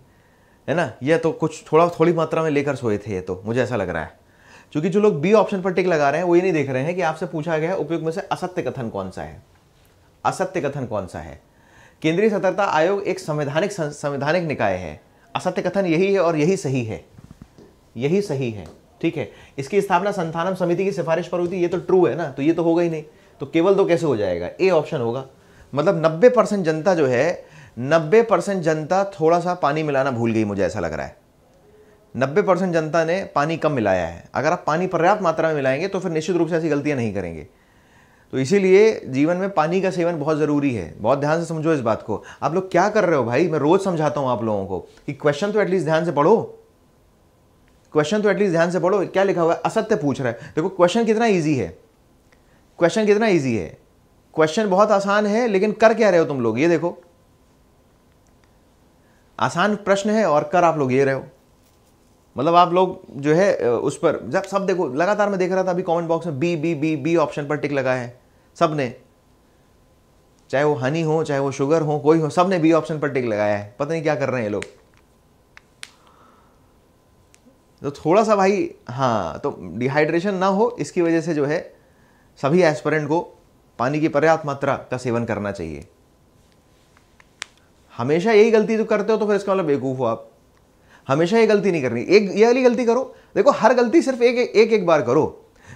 है ना या तो कुछ थोड़ा थोड़ी मात्रा में लेकर सोए थे ये तो मुझे ऐसा लग रहा है क्योंकि जो लोग बी ऑप्शन पर टिक लगा रहे हैं वो ये नहीं देख रहे हैं कि आपसे पूछा गया है उपयोग में से असत्य कथन कौन सा है असत्य कथन कौन सा है केंद्रीय सतर्कता आयोग एक संवैधानिक संवैधानिक निकाय है असत्य कथन यही है और यही सही है यही सही है ठीक है इसकी स्थापना संथानम समिति की सिफारिश पर हुई थी ये तो ट्रू है ना तो ये तो होगा ही नहीं तो केवल तो कैसे हो जाएगा ए ऑप्शन होगा मतलब 90 परसेंट जनता जो है नब्बे परसेंट जनता थोड़ा सा पानी मिलाना भूल गई मुझे ऐसा लग रहा है नब्बे परसेंट जनता ने पानी कम मिलाया है अगर आप पानी पर्याप्त मात्रा में मिलाएंगे तो फिर निश्चित रूप से ऐसी गलतियां नहीं करेंगे तो इसीलिए जीवन में पानी का सेवन बहुत ज़रूरी है बहुत ध्यान से समझो इस बात को आप लोग क्या कर रहे हो भाई मैं रोज़ समझाता हूँ आप लोगों को कि क्वेश्चन तो एटलीस्ट ध्यान से पढ़ो क्वेश्चन तो एटलीस्ट ध्यान से पढ़ो क्या लिखा हुआ है असत्य पूछ रहा है देखो क्वेश्चन कितना ईजी है क्वेश्चन कितना ईजी है क्वेश्चन बहुत आसान है लेकिन कर क्या रहे हो तुम लोग ये देखो आसान प्रश्न है और कर आप लोग ये रहे हो मतलब आप लोग जो है उस पर जब सब देखो लगातार मैं देख रहा था अभी कमेंट बॉक्स में B B B B option पर टिक लगाए हैं सब ने चाहे वो हनी हो चाहे वो शुगर हो कोई हो सब ने बी ऑप्शन पर टिक लगाया है पता नहीं क्या कर रहे हैं लोग तो थोड़ा सा भाई हाँ तो डिहाइड्रेशन ना हो इसकी वजह से जो है सभी एस्परेंट को पानी की पर्याप्त मात्रा का सेवन करना चाहिए हमेशा यही गलती जो तो करते हो तो फिर इसका मतलब बेवकूफ़ हो आप हमेशा ये गलती नहीं करनी एक ये वाली गलती करो देखो हर गलती सिर्फ एक एक एक बार करो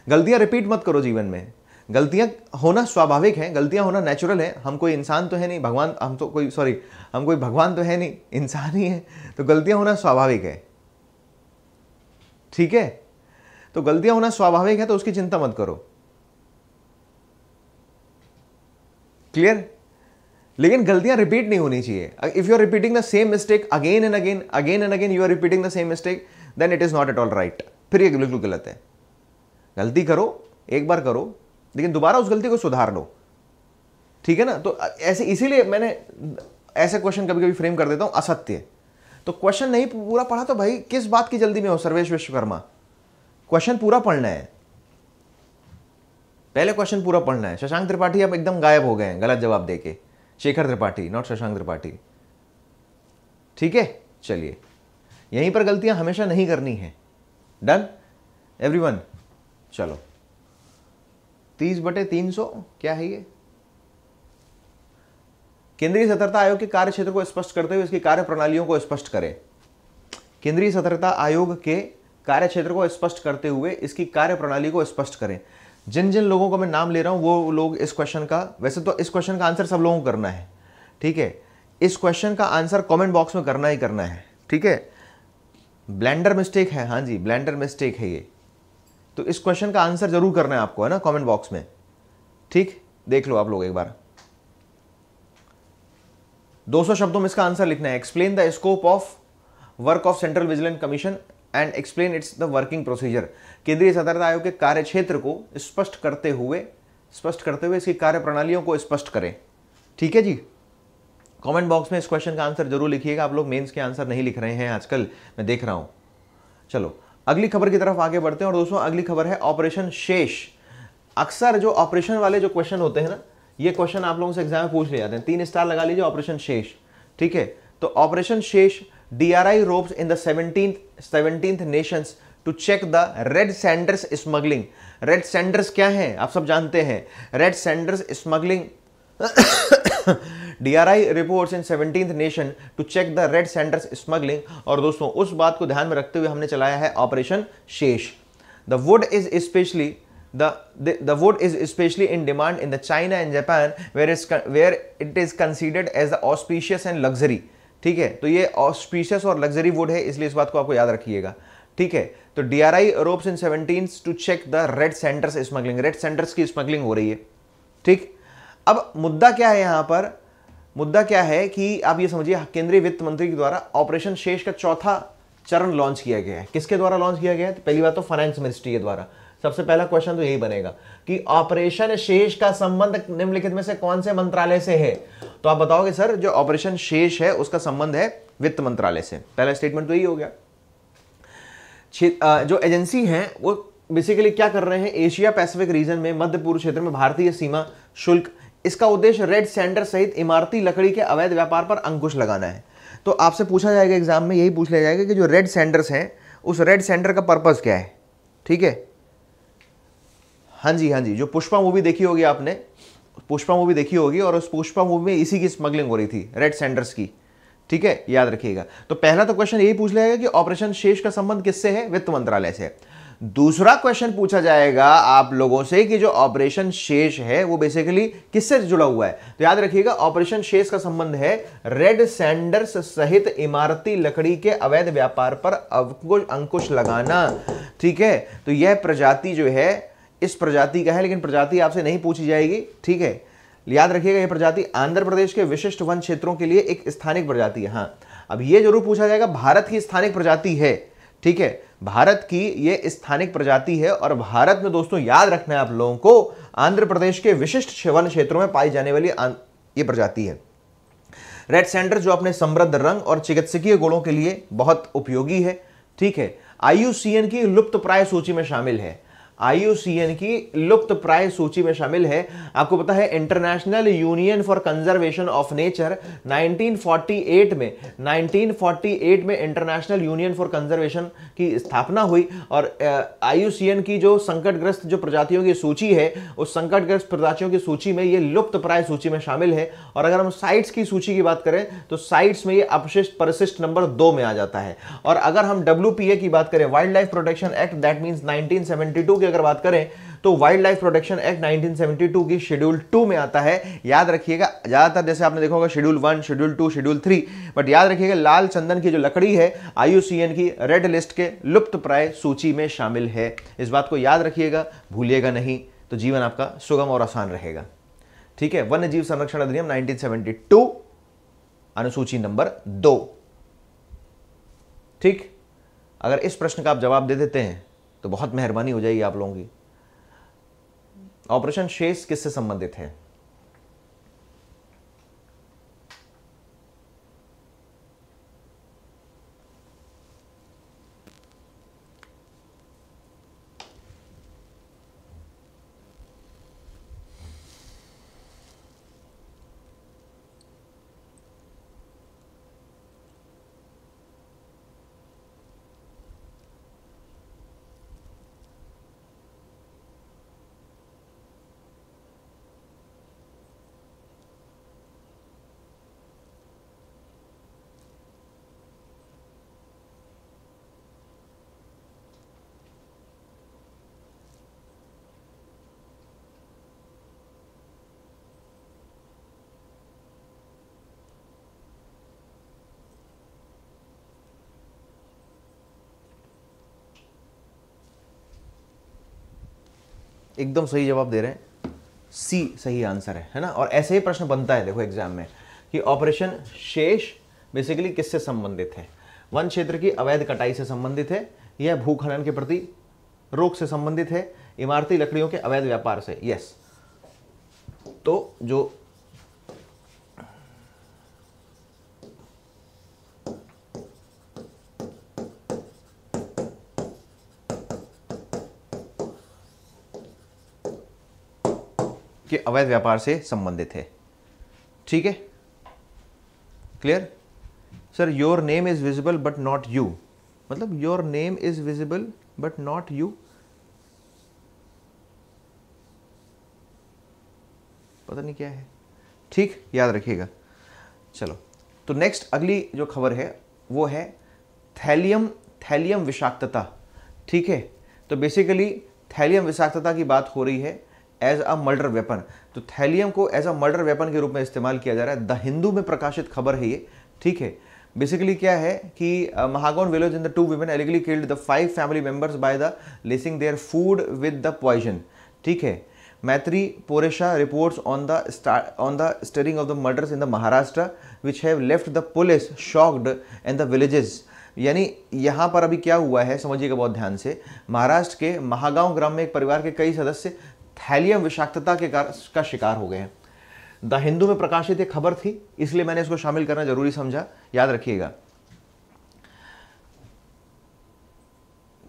गलतियां रिपीट मत करो जीवन में गलतियां होना स्वाभाविक है गलतियां होना नेचुरल है हम कोई इंसान तो है नहीं भगवान हम तो कोई सॉरी हम कोई भगवान तो है नहीं इंसान ही है तो गलतियां होना स्वाभाविक है ठीक है तो गलतियां होना स्वाभाविक है तो उसकी चिंता मत करो क्लियर लेकिन गलतियां रिपीट नहीं होनी चाहिए if you are repeating the same mistake again and again again and again you are repeating the same mistake then it is not at all right फिर ये बिल्कुल गलत है गलती करो एक बार करो लेकिन दोबारा उस गलती को सुधार लो ठीक है ना तो ऐसे इसीलिए मैंने ऐसे क्वेश्चन कभी कभी फ्रेम कर देता हूं असत्य तो क्वेश्चन नहीं पूरा पढ़ा तो भाई किस बात की जल्दी में हो सर्वेश विश्वकर्मा क्वेश्चन पूरा पढ़ना है पहले क्वेश्चन पूरा पढ़ना है शशांक त्रिपाठी अब एकदम गायब हो गए हैं गलत जवाब देके शेखर त्रिपाठी नॉट शशांक त्रिपाठी ठीक है चलिए यहीं पर गलतियां हमेशा नहीं करनी है डन एवरीवन चलो तीस बटे तीन सौ क्या है ये केंद्रीय सतर्कता आयोग के कार्य क्षेत्र को स्पष्ट करते हुए इसकी कार्य प्रणालियों को स्पष्ट करें केंद्रीय सतर्कता आयोग के कार्य क्षेत्र को स्पष्ट करते हुए इसकी कार्य प्रणाली को स्पष्ट करें जिन जिन लोगों का मैं नाम ले रहा हूँ वो लोग इस क्वेश्चन का वैसे तो इस क्वेश्चन का आंसर सब लोगों को करना है ठीक है इस क्वेश्चन का आंसर कमेंट बॉक्स में करना ही करना है ठीक है ब्लेंडर मिस्टेक है हाँ जी ब्लेंडर मिस्टेक है ये तो इस क्वेश्चन का आंसर जरूर करना है आपको है ना कमेंट बॉक्स में ठीक देख लो आप लोग एक बार 200 शब्दों में इसका आंसर लिखना है explain the scope of work of central vigilant commission and explain its the working procedure केंद्रीय सतर्कता आयोग के कार्य क्षेत्र को स्पष्ट करते हुए स्पष्ट करते हुए इसकी कार्य प्रणालियों को स्पष्ट करें ठीक है जी कमेंट बॉक्स में इस क्वेश्चन का आंसर जरूर लिखिएगा आप लोग मेंस के आंसर नहीं लिख रहे हैं आजकल मैं देख रहा हूं चलो अगली खबर की तरफ आगे बढ़ते हैं और दोस्तों अगली खबर है ऑपरेशन शेष अक्सर जो ऑपरेशन वाले जो क्वेश्चन होते हैं ना ये क्वेश्चन आप लोगों से एग्जाम में पूछ ले जाते हैं तीन स्टार लगा लीजिए ऑपरेशन शेष ठीक है तो ऑपरेशन शेष DRI ropes in the 17th 17th nations to check the red sanders smuggling. Red sanders क्या हैं आप सब जानते हैं Red sanders smuggling DRI reports in seventeen nation to check the red sanders smuggling और दोस्तों उस बात को ध्यान में रखते हुए हमने चलाया है operation Shesh the wood is specially the, the, the wood is especially in demand in the China and Japan where, it's, where it is considered as the auspicious and luxury. ठीक है तो ये ऑस्पीशियस और लग्जरी वुड है इसलिए इस बात को आपको याद रखिएगा ठीक है तो D R I ropes in seventeen to check the red sanders smuggling red sanders की स्मगलिंग हो रही है ठीक अब मुद्दा क्या है यहां पर मुद्दा क्या है कि आप ये समझिए केंद्रीय वित्त मंत्री के द्वारा ऑपरेशन शेष का चौथा चरण लॉन्च किया गया है किसके द्वारा लॉन्च किया गया है पहली बात तो फाइनेंस मिनिस्ट्री के द्वारा सबसे पहला क्वेश्चन तो यही बनेगा कि ऑपरेशन शेष का संबंध निम्नलिखित में से कौन से मंत्रालय से है तो आप बताओगे सर जो ऑपरेशन शेष है उसका संबंध है वित्त मंत्रालय से पहला स्टेटमेंट तो यही हो गया जो एजेंसी है वो बेसिकली क्या कर रहे हैं एशिया पैसिफिक रीजन में मध्य पूर्व क्षेत्र में भारतीय सीमा शुल्क इसका उद्देश्य रेड सेंडर सहित इमारती लकड़ी के अवैध व्यापार पर अंकुश लगाना है तो आपसे पूछा जाएगा एग्जाम में यही पूछ लिया जाएगा कि जो रेड सेंडर्स हैं उस रेड सेंडर का पर्पज़ क्या है ठीक है हाँ जी हाँ जी जो पुष्पा मूवी देखी होगी आपने पुष्पा मूवी देखी होगी और उस पुष्पा मूवी में इसी की स्मगलिंग हो रही थी रेड सेंडर्स की ठीक है याद रखिएगा तो पहला तो क्वेश्चन यही पूछ लिया कि ऑपरेशन शेष का संबंध किससे है वित्त मंत्रालय से दूसरा क्वेश्चन पूछा जाएगा आप लोगों से कि जो ऑपरेशन शेष है वो बेसिकली किससे जुड़ा हुआ है तो याद रखिएगा ऑपरेशन शेष का संबंध है रेड सैंडर्स सहित इमारती लकड़ी के अवैध व्यापार पर अंकुश लगाना ठीक है तो यह प्रजाति जो है इस प्रजाति का है लेकिन प्रजाति आपसे नहीं पूछी जाएगी ठीक है याद रखिएगा यह प्रजाति आंध्र प्रदेश के विशिष्ट वन क्षेत्रों के लिए एक स्थानिक प्रजाति है हाँ अब ये जरूर पूछा जाएगा भारत की स्थानिक प्रजाति है ठीक है भारत की ये स्थानिक प्रजाति है और भारत में दोस्तों याद रखना है आप लोगों को आंध्र प्रदेश के विशिष्ट वन क्षेत्रों में पाई जाने वाली ये प्रजाति है रेड सेंडर जो अपने समृद्ध रंग और चिकित्सकीय गुणों के लिए बहुत उपयोगी है ठीक है आईयूसीएन की लुप्त प्राय सूची में शामिल है आईयूसीएन की लुप्त प्राय सूची में शामिल है आपको पता है international union for conservation of nature 1948 में 1948 में इंटरनेशनल यूनियन फॉर कंजर्वेशन की स्थापना हुई और आईयूसीएन की जो संकटग्रस्त जो प्रजातियों की सूची है उस संकटग्रस्त प्रजातियों की सूची में ये लुप्त प्राय सूची में शामिल है और अगर हम साइट्स की सूची की बात करें तो साइट्स में ये अपशिष्ट परिशिष्ट नंबर दो में आ जाता है और अगर हम डब्ल्यू की बात करें wildlife protection act that means nineteen की अगर बात करें तो वाइल्ड लाइफ प्रोटेक्शन एक्ट 1972 की शेड्यूल टू में आता है याद रखिएगा ज़्यादातर जैसे आपने देखा होगा schedule one schedule two schedule three but याद रखिएगा लाल चंदन की जो लकड़ी है आईयूसीएन की रेड लिस्ट के लुप्त प्राय सूची में शामिल है इस बात को याद रखिएगा भूलिएगा नहीं तो जीवन आपका सुगम और आसान रहेगा ठीक है वन्य जीव संरक्षण अधिनियम नाइनटीन अनुसूची नंबर दो ठीक अगर इस प्रश्न का आप जवाब दे देते हैं तो बहुत मेहरबानी हो जाएगी आप लोगों की ऑपरेशन शेष किससे संबंधित है एकदम सही जवाब दे रहे हैं सी सही आंसर है है ना और ऐसे ही प्रश्न बनता है देखो एग्जाम में कि ऑपरेशन शेष बेसिकली किससे संबंधित है वन क्षेत्र की अवैध कटाई से संबंधित है यह भूखनन के प्रति रोक से संबंधित है इमारती लकड़ियों के अवैध व्यापार से यस तो जो अवैध व्यापार से संबंधित है ठीक है clear sir your name is visible but not you मतलब your name is visible but not you पता नहीं क्या है ठीक याद रखिएगा चलो तो नेक्स्ट अगली जो खबर है वो है थैलियम थैलियम विषाक्तता ठीक है तो बेसिकली थैलियम विषाक्तता की बात हो रही है एज अ मर्डर वेपन तो थैलियम को एज अ मर्डर वेपन के रूप में इस्तेमाल किया जा रहा है द हिंदू में प्रकाशित खबर है ये ठीक है बेसिकली क्या है कि Mahagaon village in the two women allegedly killed the five family members by the lacing their food with the poison ठीक है Maitri Porecha reports on the on the stirring of the murders in the Maharashtra which have left the police shocked in the villages यानी यहाँ पर अभी क्या हुआ है समझिएगा बहुत ध्यान से महाराष्ट्र के महागांव ग्राम में एक परिवार के कई सदस्य थैलियम विषाक्तता के का शिकार हो गए हैं द हिंदू में प्रकाशित एक खबर थी इसलिए मैंने इसको शामिल करना जरूरी समझा याद रखिएगा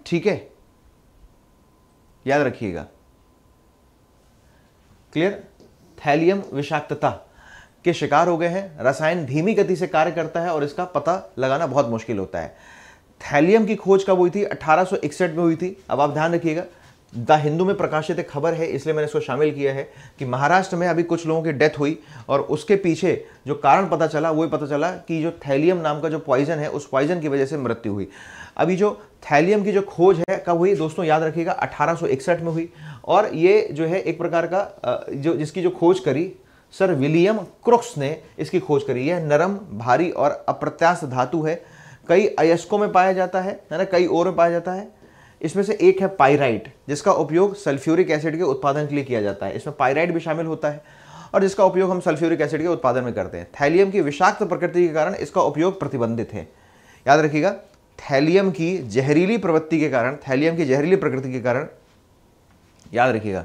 ठीक है याद रखिएगा क्लियर थैलियम विषाक्तता के शिकार हो गए हैं रसायन धीमी गति से कार्य करता है और इसका पता लगाना बहुत मुश्किल होता है थैलियम की खोज कब हुई थी 1861 में हुई थी अब आप ध्यान रखिएगा द हिंदू में प्रकाशित एक खबर है इसलिए मैंने इसको शामिल किया है कि महाराष्ट्र में अभी कुछ लोगों की डेथ हुई और उसके पीछे जो कारण पता चला वो पता चला कि जो थैलियम नाम का जो पॉइजन है उस पॉइजन की वजह से मृत्यु हुई अभी जो थैलियम की जो खोज है कब हुई दोस्तों याद रखिएगा अठारह में हुई और ये जो है एक प्रकार का जो जिसकी जो खोज करी सर विलियम क्रुक्स ने इसकी खोज करी यह नरम भारी और अप्रत्याश धातु है कई अयस्कों में पाया जाता है है ना कई और में पाया जाता है इसमें से एक है पायराइट जिसका उपयोग सल्फ्यूरिक एसिड के उत्पादन के लिए किया जाता है इसमें पाइराइट भी शामिल होता है और जिसका उपयोग हम सल्फ्यूरिक एसिड के उत्पादन में करते हैं थैलियम की विषाक्त प्रकृति के कारण इसका उपयोग प्रतिबंधित है याद रखिएगा थैलियम की जहरीली प्रवृत्ति के कारण थैलियम की जहरीली प्रकृति के कारण याद रखिएगा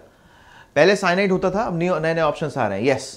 पहले साइनाइड होता था अब नए नए ऑप्शन आ रहे हैं यस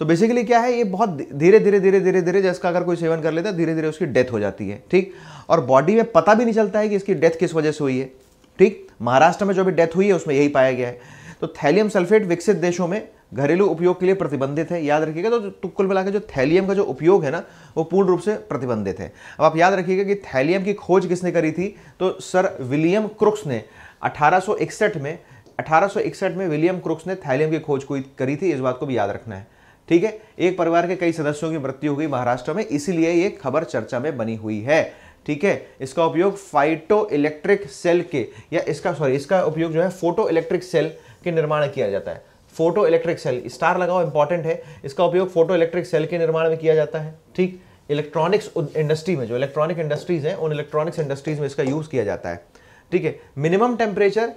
तो बेसिकली क्या है ये बहुत धीरे धीरे धीरे धीरे धीरे जिसका अगर कोई सेवन कर लेता है धीरे धीरे उसकी डेथ हो जाती है ठीक और बॉडी में पता भी नहीं चलता है कि इसकी डेथ किस वजह से हुई है ठीक महाराष्ट्र में जो भी डेथ हुई है उसमें यही पाया गया है तो थैलियम सल्फेट विकसित देशों में घरेलू उपयोग के लिए प्रतिबंधित है याद रखिएगा तो कुल मिला जो थैलियम का जो उपयोग है ना वो पूर्ण रूप से प्रतिबंधित है अब आप याद रखिएगा कि थैलियम की खोज किसने करी थी तो सर विलियम क्रुक्स ने 1861 में 1861 में विलियम क्रुक्स ने थैलियम की खोज करी थी इस बात को भी याद रखना है ठीक है एक परिवार के कई सदस्यों की मृत्यु हुई महाराष्ट्र में इसीलिए ये खबर चर्चा में बनी हुई है ठीक है इसका उपयोग फाइटो इलेक्ट्रिक सेल के या इसका सॉरी इसका उपयोग जो है फोटो इलेक्ट्रिक सेल के निर्माण किया जाता है फोटो इलेक्ट्रिक सेल स्टार लगाओ इंपॉर्टेंट है इसका उपयोग फोटो इलेक्ट्रिक सेल के निर्माण में किया जाता है ठीक इलेक्ट्रॉनिक्स इंडस्ट्री में जो इलेक्ट्रॉनिक इंडस्ट्रीज हैं उन इलेक्ट्रॉनिक्स इंडस्ट्रीज में इसका यूज़ किया जाता है ठीक है मिनिमम टेम्परेचर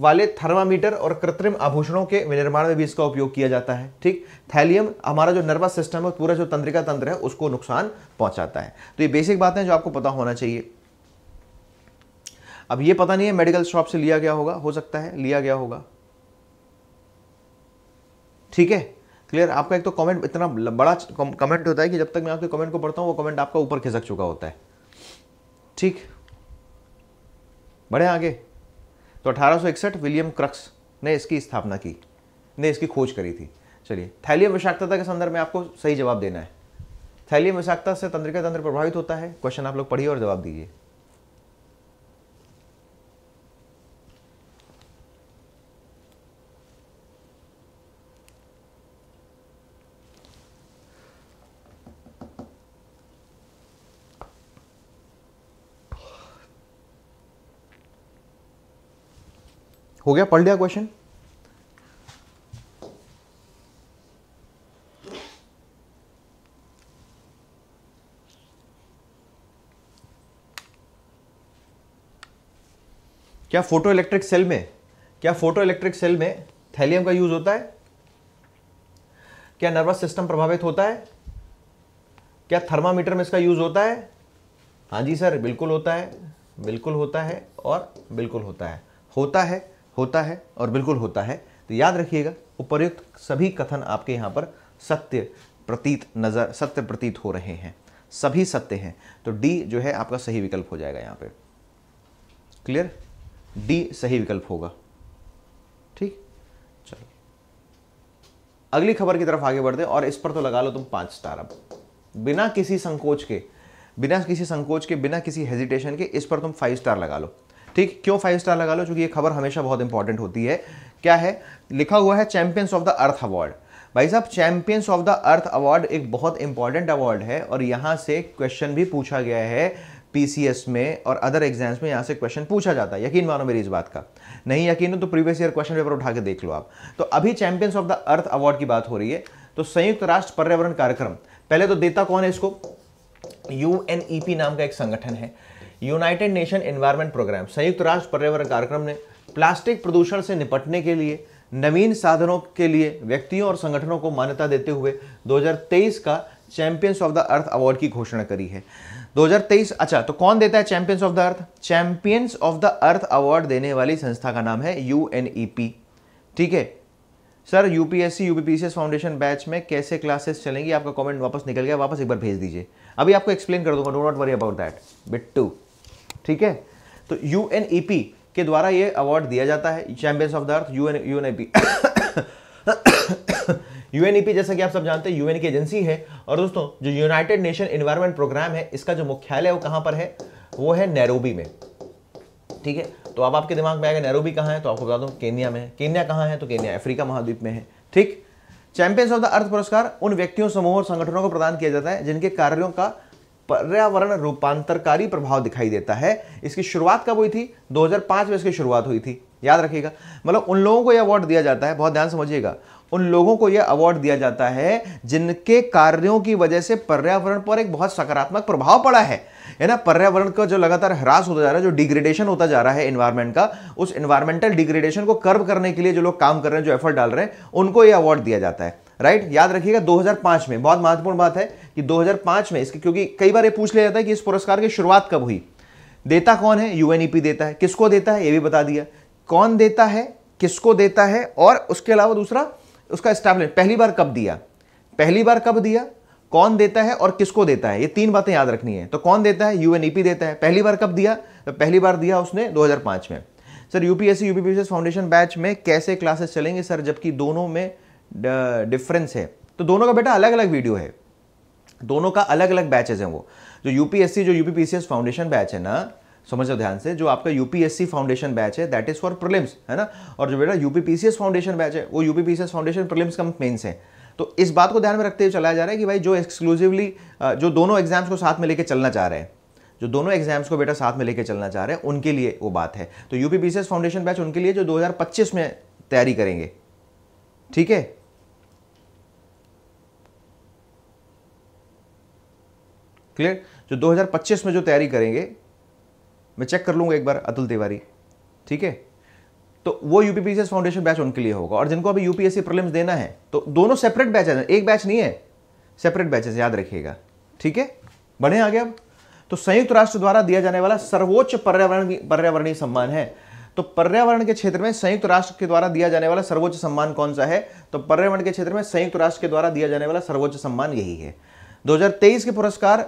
वाले थर्मामीटर और कृत्रिम आभूषणों के विनिर्माण में भी इसका उपयोग किया जाता है ठीक थैलियम हमारा जो नर्वस सिस्टम है पूरा जो तंत्रिका तंत्र है उसको नुकसान पहुंचाता है तो ये बेसिक बातें जो आपको पता होना चाहिए अब ये पता नहीं है मेडिकल शॉप से लिया गया होगा हो सकता है लिया गया होगा ठीक है क्लियर आपका एक तो कमेंट इतना बड़ा कमेंट होता है कि जब तक मैं आपके कमेंट को पढ़ता हूँ वो कमेंट आपका ऊपर खिसक चुका होता है ठीक बढ़े आगे तो 1861 विलियम क्रक्स ने इसकी स्थापना की ने इसकी खोज करी थी चलिए थैलियम विषाक्तता के संदर्भ में आपको सही जवाब देना है थैलियम विषाक्तता से तंत्रिका तंत्र प्रभावित होता है क्वेश्चन आप लोग पढ़िए और जवाब दीजिए हो गया पढ़ लिया क्वेश्चन क्या फोटो इलेक्ट्रिक सेल में क्या फोटो इलेक्ट्रिक सेल में थैलियम का यूज होता है क्या नर्वस सिस्टम प्रभावित होता है क्या थर्मामीटर में इसका यूज होता है हाँ जी सर बिल्कुल होता है बिल्कुल होता है और बिल्कुल होता है होता है होता है और बिल्कुल होता है तो याद रखिएगा उपर्युक्त सभी कथन आपके यहाँ पर सत्य प्रतीत नज़र सत्य प्रतीत हो रहे हैं सभी सत्य हैं तो डी जो है आपका सही विकल्प हो जाएगा यहाँ पे क्लियर डी सही विकल्प होगा ठीक चलो अगली खबर की तरफ आगे बढ़ते और इस पर तो लगा लो तुम पाँच स्टार अब बिना किसी संकोच के बिना किसी संकोच के बिना किसी हेजिटेशन के इस पर तुम फाइव स्टार लगा लो ठीक क्यों फाइव स्टार लगा लो चूँकि ये खबर हमेशा बहुत इंपॉर्टेंट होती है क्या है लिखा हुआ है champions of the earth award भाई साहब champions of the earth award एक बहुत इंपॉर्टेंट अवार्ड है और यहाँ से क्वेश्चन भी पूछा गया है पीसीएस में और अदर एग्जाम्स में यहाँ से क्वेश्चन पूछा जाता है यकीन मानो मेरी इस बात का नहीं यकीन हो तो प्रीवियस ईयर क्वेश्चन पेपर उठा के देख लो आप तो अभी champions of the earth award की बात हो रही है तो संयुक्त राष्ट्र पर्यावरण कार्यक्रम पहले तो देता कौन है इसको यू e नाम का एक संगठन है यूनाइटेड नेशन एनवायरनमेंट प्रोग्राम संयुक्त राष्ट्र पर्यावरण कार्यक्रम ने प्लास्टिक प्रदूषण से निपटने के लिए नवीन साधनों के लिए व्यक्तियों और संगठनों को मान्यता देते हुए 2023 का champions of the earth award की घोषणा करी है 2023 अच्छा तो कौन देता है champions of the earth champions of the earth award देने वाली संस्था का नाम है यू e ठीक है sir UPSC UPPCS foundation batch में कैसे क्लासेस चलेंगी आपका कमेंट वापस निकल गया वापस एक बार भेज दीजिए अभी आपको एक्सप्लेन कर दूंगा do not worry about that bit too ठीक है तो यू e के द्वारा ये अवार्ड दिया जाता है champions of the earth U N U N जैसा कि आप सब जानते हैं यूएन e की एजेंसी है और दोस्तों जो यूनाइटेड नेशन इन्वायरमेंट प्रोग्राम है इसका जो मुख्यालय वो कहाँ पर है वो है नैरोबी में ठीक है तो अब आप आपके दिमाग में आएगा नैरोबी कहाँ है तो आपको बता दूं केन्या में है केन्या कहाँ है तो केन्या अफ्रीका महाद्वीप में है ठीक चैंपियंस ऑफ द अर्थ पुरस्कार उन व्यक्तियों समूह और संगठनों को प्रदान किया जाता है जिनके कार्यों का पर्यावरण रूपांतरकारी प्रभाव दिखाई देता है इसकी शुरुआत कब हुई थी 2005 में इसकी शुरुआत हुई थी याद रखिएगा मतलब उन लोगों को यह अवार्ड दिया जाता है बहुत ध्यान समझिएगा उन लोगों को यह अवार्ड दिया जाता है जिनके कार्यों की वजह से पर्यावरण पर एक बहुत सकारात्मक प्रभाव पड़ा है है ना पर्यावरण का जो लगातार ह्रास होता जा रहा है जो डिग्रेडेशन होता जा रहा है इन्वायरमेंट का उस इन्वायरमेंटल डिग्रेडेशन को कर्व करने के लिए जो लोग काम कर रहे हैं जो एफर्ट डाल रहे हैं उनको यह अवार्ड दिया जाता है राइट याद रखिएगा 2005 में बहुत महत्वपूर्ण बात है कि 2005 में इसके क्योंकि कई बार ये पूछ लिया जाता है कि इस पुरस्कार की शुरुआत कब हुई देता कौन है यूएनईपी e देता है किसको देता है ये भी बता दिया कौन देता है किसको देता है और उसके अलावा दूसरा उसका स्टैब्लिश पहली बार कब दिया पहली बार कब दिया कौन देता है और किसको देता है ये तीन बातें याद रखनी है तो कौन देता है यूएनईपी e देता है पहली बार कब दिया तो पहली बार दिया उसने 2005 में sir UPSC UPPS foundation batch में कैसे क्लासेस चलेंगे सर जबकि दोनों में डिफरेंस है तो दोनों का बेटा अलग अलग वीडियो है दोनों का अलग अलग बैचेज हैं वो जो यूपीएससी जो यूपीपीसीएस फाउंडेशन बैच है ना समझ लो ध्यान से जो आपका यूपीएससी फाउंडेशन बैच है दैट इज फॉर प्रिलिम्स है ना और जो बेटा यूपीपीसीएस फाउंडेशन बैच है वो यूपीपीसीएस फाउंडेशन प्रिलिम्स का मेन्स है तो इस बात को ध्यान में रखते हुए चलाया जा रहा है कि भाई जो एक्सक्लूसिवली जो दोनों एग्जाम्स को साथ में लेके चलना चाह रहे हैं जो दोनों एग्जाम्स को बेटा साथ में लेके चलना चाह रहे हैं उनके लिए वो बात है तो यूपीपीसीएस फाउंडेशन बैच उनके लिए जो 2025 में तैयारी करेंगे ठीक है क्लियर जो 2025 में जो तैयारी करेंगे मैं चेक कर लूंगा एक बार अतुल तिवारी ठीक है तो वो यूपीपीसी फाउंडेशन बैच उनके लिए होगा और जिनको अभी यूपीएससी प्रीलिम्स देना है तो दोनों सेपरेट बैच है एक बैच नहीं है सेपरेट बैचेस याद रखिएगा ठीक है बढ़े आगे अब तो संयुक्त राष्ट्र द्वारा दिया जाने वाला सर्वोच्च पर्यावरण पर्यावरणीय सम्मान है तो पर्यावरण के क्षेत्र में संयुक्त राष्ट्र के द्वारा दिया जाने वाला सर्वोच्च सम्मान कौन सा है तो पर्यावरण के क्षेत्र में संयुक्त राष्ट्र के द्वारा दिया जाने वाला सर्वोच्च सम्मान यही है 2023 के पुरस्कार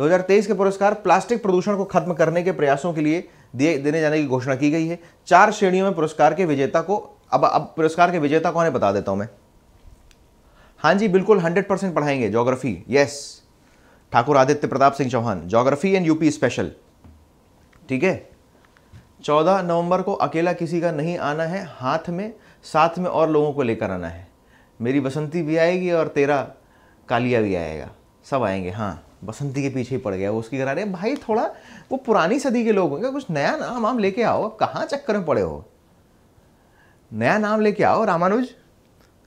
2023 के पुरस्कार प्लास्टिक प्रदूषण को खत्म करने के प्रयासों के लिए दिए देने जाने की घोषणा की गई है चार श्रेणियों में पुरस्कार के विजेता को अब अब पुरस्कार के विजेता को बता देता हूं मैं हाँ जी बिल्कुल 100 परसेंट पढ़ाएंगे geography yes Thakur Aditya Pratap Singh Chauhan geography and UP special ठीक है चौदह नवंबर को अकेला किसी का नहीं आना है हाथ में साथ में और लोगों को लेकर आना है मेरी बसंती भी आएगी और तेरा कालिया भी आएगा सब आएंगे हाँ बसंती के पीछे ही पड़ गया वो उसकी करा रहे भाई थोड़ा वो पुरानी सदी के लोग होंगे कुछ नया नाम आम लेके आओ अब कहाँ चक्कर में पड़े हो नया नाम लेके आओ रामानुज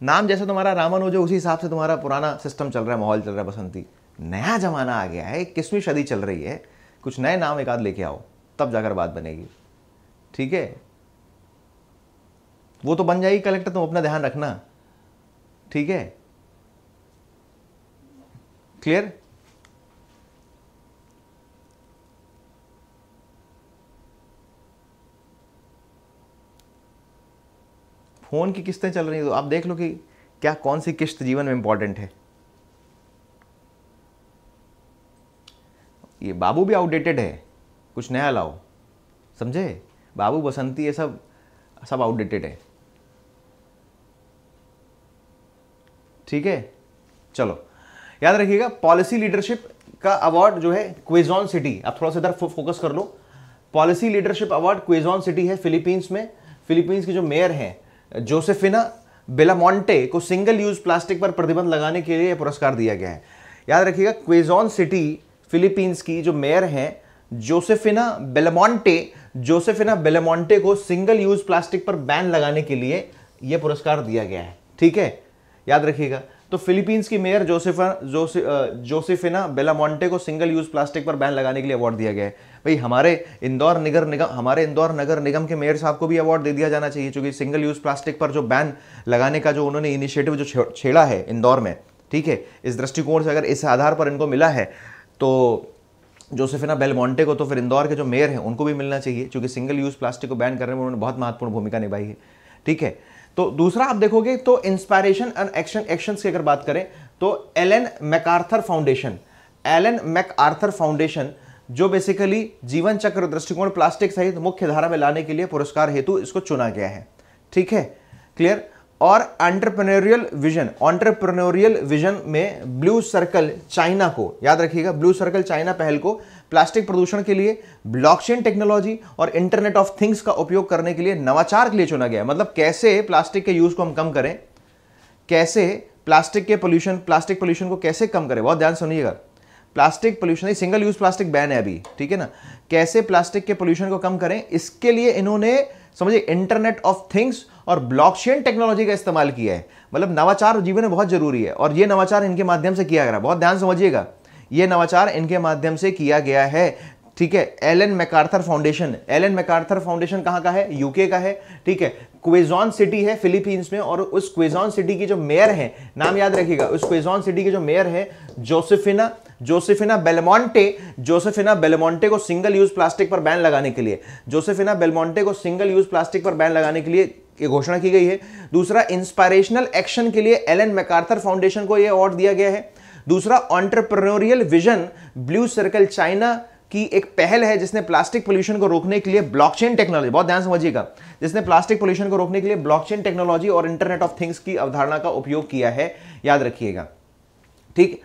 नाम जैसे तुम्हारा रामानुज है उसी हिसाब से तुम्हारा पुराना सिस्टम चल रहा है माहौल चल रहा है बसंती नया ज़माना आ गया है इक्कीसवीं सदी चल रही है कुछ नए नाम एक आध लेके आओ तब जाकर बात बनेगी ठीक है वो तो बन जाएगी कलेक्टर तुम अपना ध्यान रखना ठीक है क्लियर फ़ोन की किस्तें चल रही हैं तो आप देख लो कि क्या कौन सी किस्त जीवन में इंपॉर्टेंट है ये बाबू भी आउटडेटेड है कुछ नया लाओ समझे बाबू बसंती ये सब सब आउटडेटेड है ठीक है चलो याद रखिएगा पॉलिसी लीडरशिप का अवार्ड जो है क्वेजॉन सिटी आप थोड़ा सा इधर फोकस कर लो policy leadership award Quezon City है फिलीपींस में फिलीपींस के जो मेयर हैं जोसेफिना बेलामोंटे को सिंगल यूज प्लास्टिक पर प्रतिबंध लगाने के लिए यह पुरस्कार दिया गया है याद रखिएगा क्वेजॉन सिटी फिलीपींस की जो मेयर हैं जोसेफिना बेलामोंटे जोसेफिना बेलामोंटे को सिंगल यूज प्लास्टिक पर बैन लगाने के लिए यह पुरस्कार दिया गया है ठीक है याद रखिएगा तो फिलीपींस की mayor Josefa Jose, Josefina Belmonte को सिंगल यूज प्लास्टिक पर बैन लगाने के लिए अवार्ड दिया गया है भाई हमारे इंदौर नगर निगम हमारे इंदौर नगर निगम के मेयर साहब को भी अवार्ड दे दिया जाना चाहिए चूंकि सिंगल यूज प्लास्टिक पर जो बैन लगाने का जो उन्होंने इनिशिएटिव जो छेड़ा है इंदौर में ठीक है इस दृष्टिकोण से अगर इस आधार पर इनको मिला है तो जोसेफिना बेलमोंटे को तो फिर इंदौर के जो मेयर हैं उनको भी मिलना चाहिए क्योंकि सिंगल यूज़ प्लास्टिक को बैन करने में उन्होंने बहुत महत्वपूर्ण भूमिका निभाई है ठीक है तो दूसरा आप देखोगे तो इंस्पायरेशन एंड एक्शन एक्शंस की अगर बात करें तो Ellen MacArthur foundation Ellen MacArthur foundation जो बेसिकली जीवन चक्र दृष्टिकोण प्लास्टिक सहित मुख्य धारा में लाने के लिए पुरस्कार हेतु इसको चुना गया है ठीक है क्लियर और एंटरप्रेन्योरियल विजन ऑन्टरप्रेन्योरियल विजन में ब्लू सर्कल चाइना को याद रखिएगा ब्लू सर्कल चाइना पहल को प्लास्टिक प्रदूषण के लिए ब्लॉकचेन टेक्नोलॉजी और इंटरनेट ऑफ थिंग्स का उपयोग करने के लिए नवाचार के लिए चुना गया मतलब कैसे प्लास्टिक के यूज़ को हम कम करें कैसे प्लास्टिक के पोल्यूशन प्लास्टिक पोल्यूशन को कैसे कम करें बहुत ध्यान सुनिएगा plastic pollution single use plastic ban है अभी ठीक है ना कैसे प्लास्टिक के पोल्यूशन को कम करें इसके लिए इन्होंने समझिए इंटरनेट ऑफ थिंग्स और ब्लॉकचेन टेक्नोलॉजी का इस्तेमाल किया है मतलब नवाचार जीवन में बहुत जरूरी है और ये नवाचार इनके माध्यम से किया गया बहुत ध्यान समझिएगा ये नवाचार इनके माध्यम से किया गया है ठीक है Ellen MacArthur foundation Ellen MacArthur foundation कहाँ का है यूके का है ठीक है क्वेजॉन सिटी है फिलीपींस में और उस क्वेजॉन सिटी की जो मेयर है नाम याद रखिएगा उस क्वेजॉन सिटी की जो मेयर है Josefina Josefina Belmonte Josefina Belmonte को सिंगल यूज प्लास्टिक पर बैन लगाने के लिए जोसेफिना बेलमोंटे को सिंगल यूज प्लास्टिक पर बैन लगाने के लिए की घोषणा की गई है दूसरा इंस्पायरेशनल एक्शन के लिए एल मैकार्थर फाउंडेशन को यह अवार्ड दिया गया है दूसरा entrepreneurial vision blue circle China की एक पहल है जिसने प्लास्टिक पोल्यूशन को रोकने के लिए ब्लॉकचेन टेक्नोलॉजी बहुत ध्यान समझिएगा जिसने प्लास्टिक पोल्यूशन को रोकने के लिए ब्लॉकचेन टेक्नोलॉजी और इंटरनेट ऑफ थिंग्स की अवधारणा का उपयोग किया है याद रखिएगा ठीक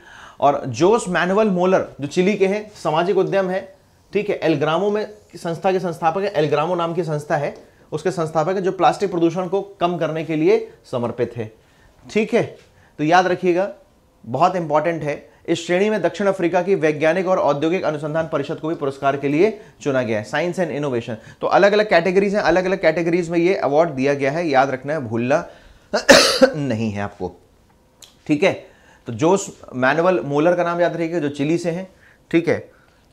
और जोस मैनुअल मोलर जो चिली के हैं सामाजिक उद्यम है ठीक है एलग्रामो में संस्था के संस्थापक है एलग्रामो नाम की संस्था है उसके संस्थापक है जो प्लास्टिक प्रदूषण को कम करने के लिए समर्पित है ठीक है तो याद रखिएगा बहुत इंपॉर्टेंट है इस श्रेणी में दक्षिण अफ्रीका की वैज्ञानिक और औद्योगिक अनुसंधान परिषद को भी पुरस्कार के लिए चुना गया है साइंस एंड इनोवेशन तो अलग अलग कैटेगरीज हैं अलग अलग कैटेगरीज में ये अवार्ड दिया गया है याद रखना है भूलना नहीं है आपको ठीक है तो जोस मैनुअल मोलर का नाम याद रखिएगा जो चिली से हैं ठीक है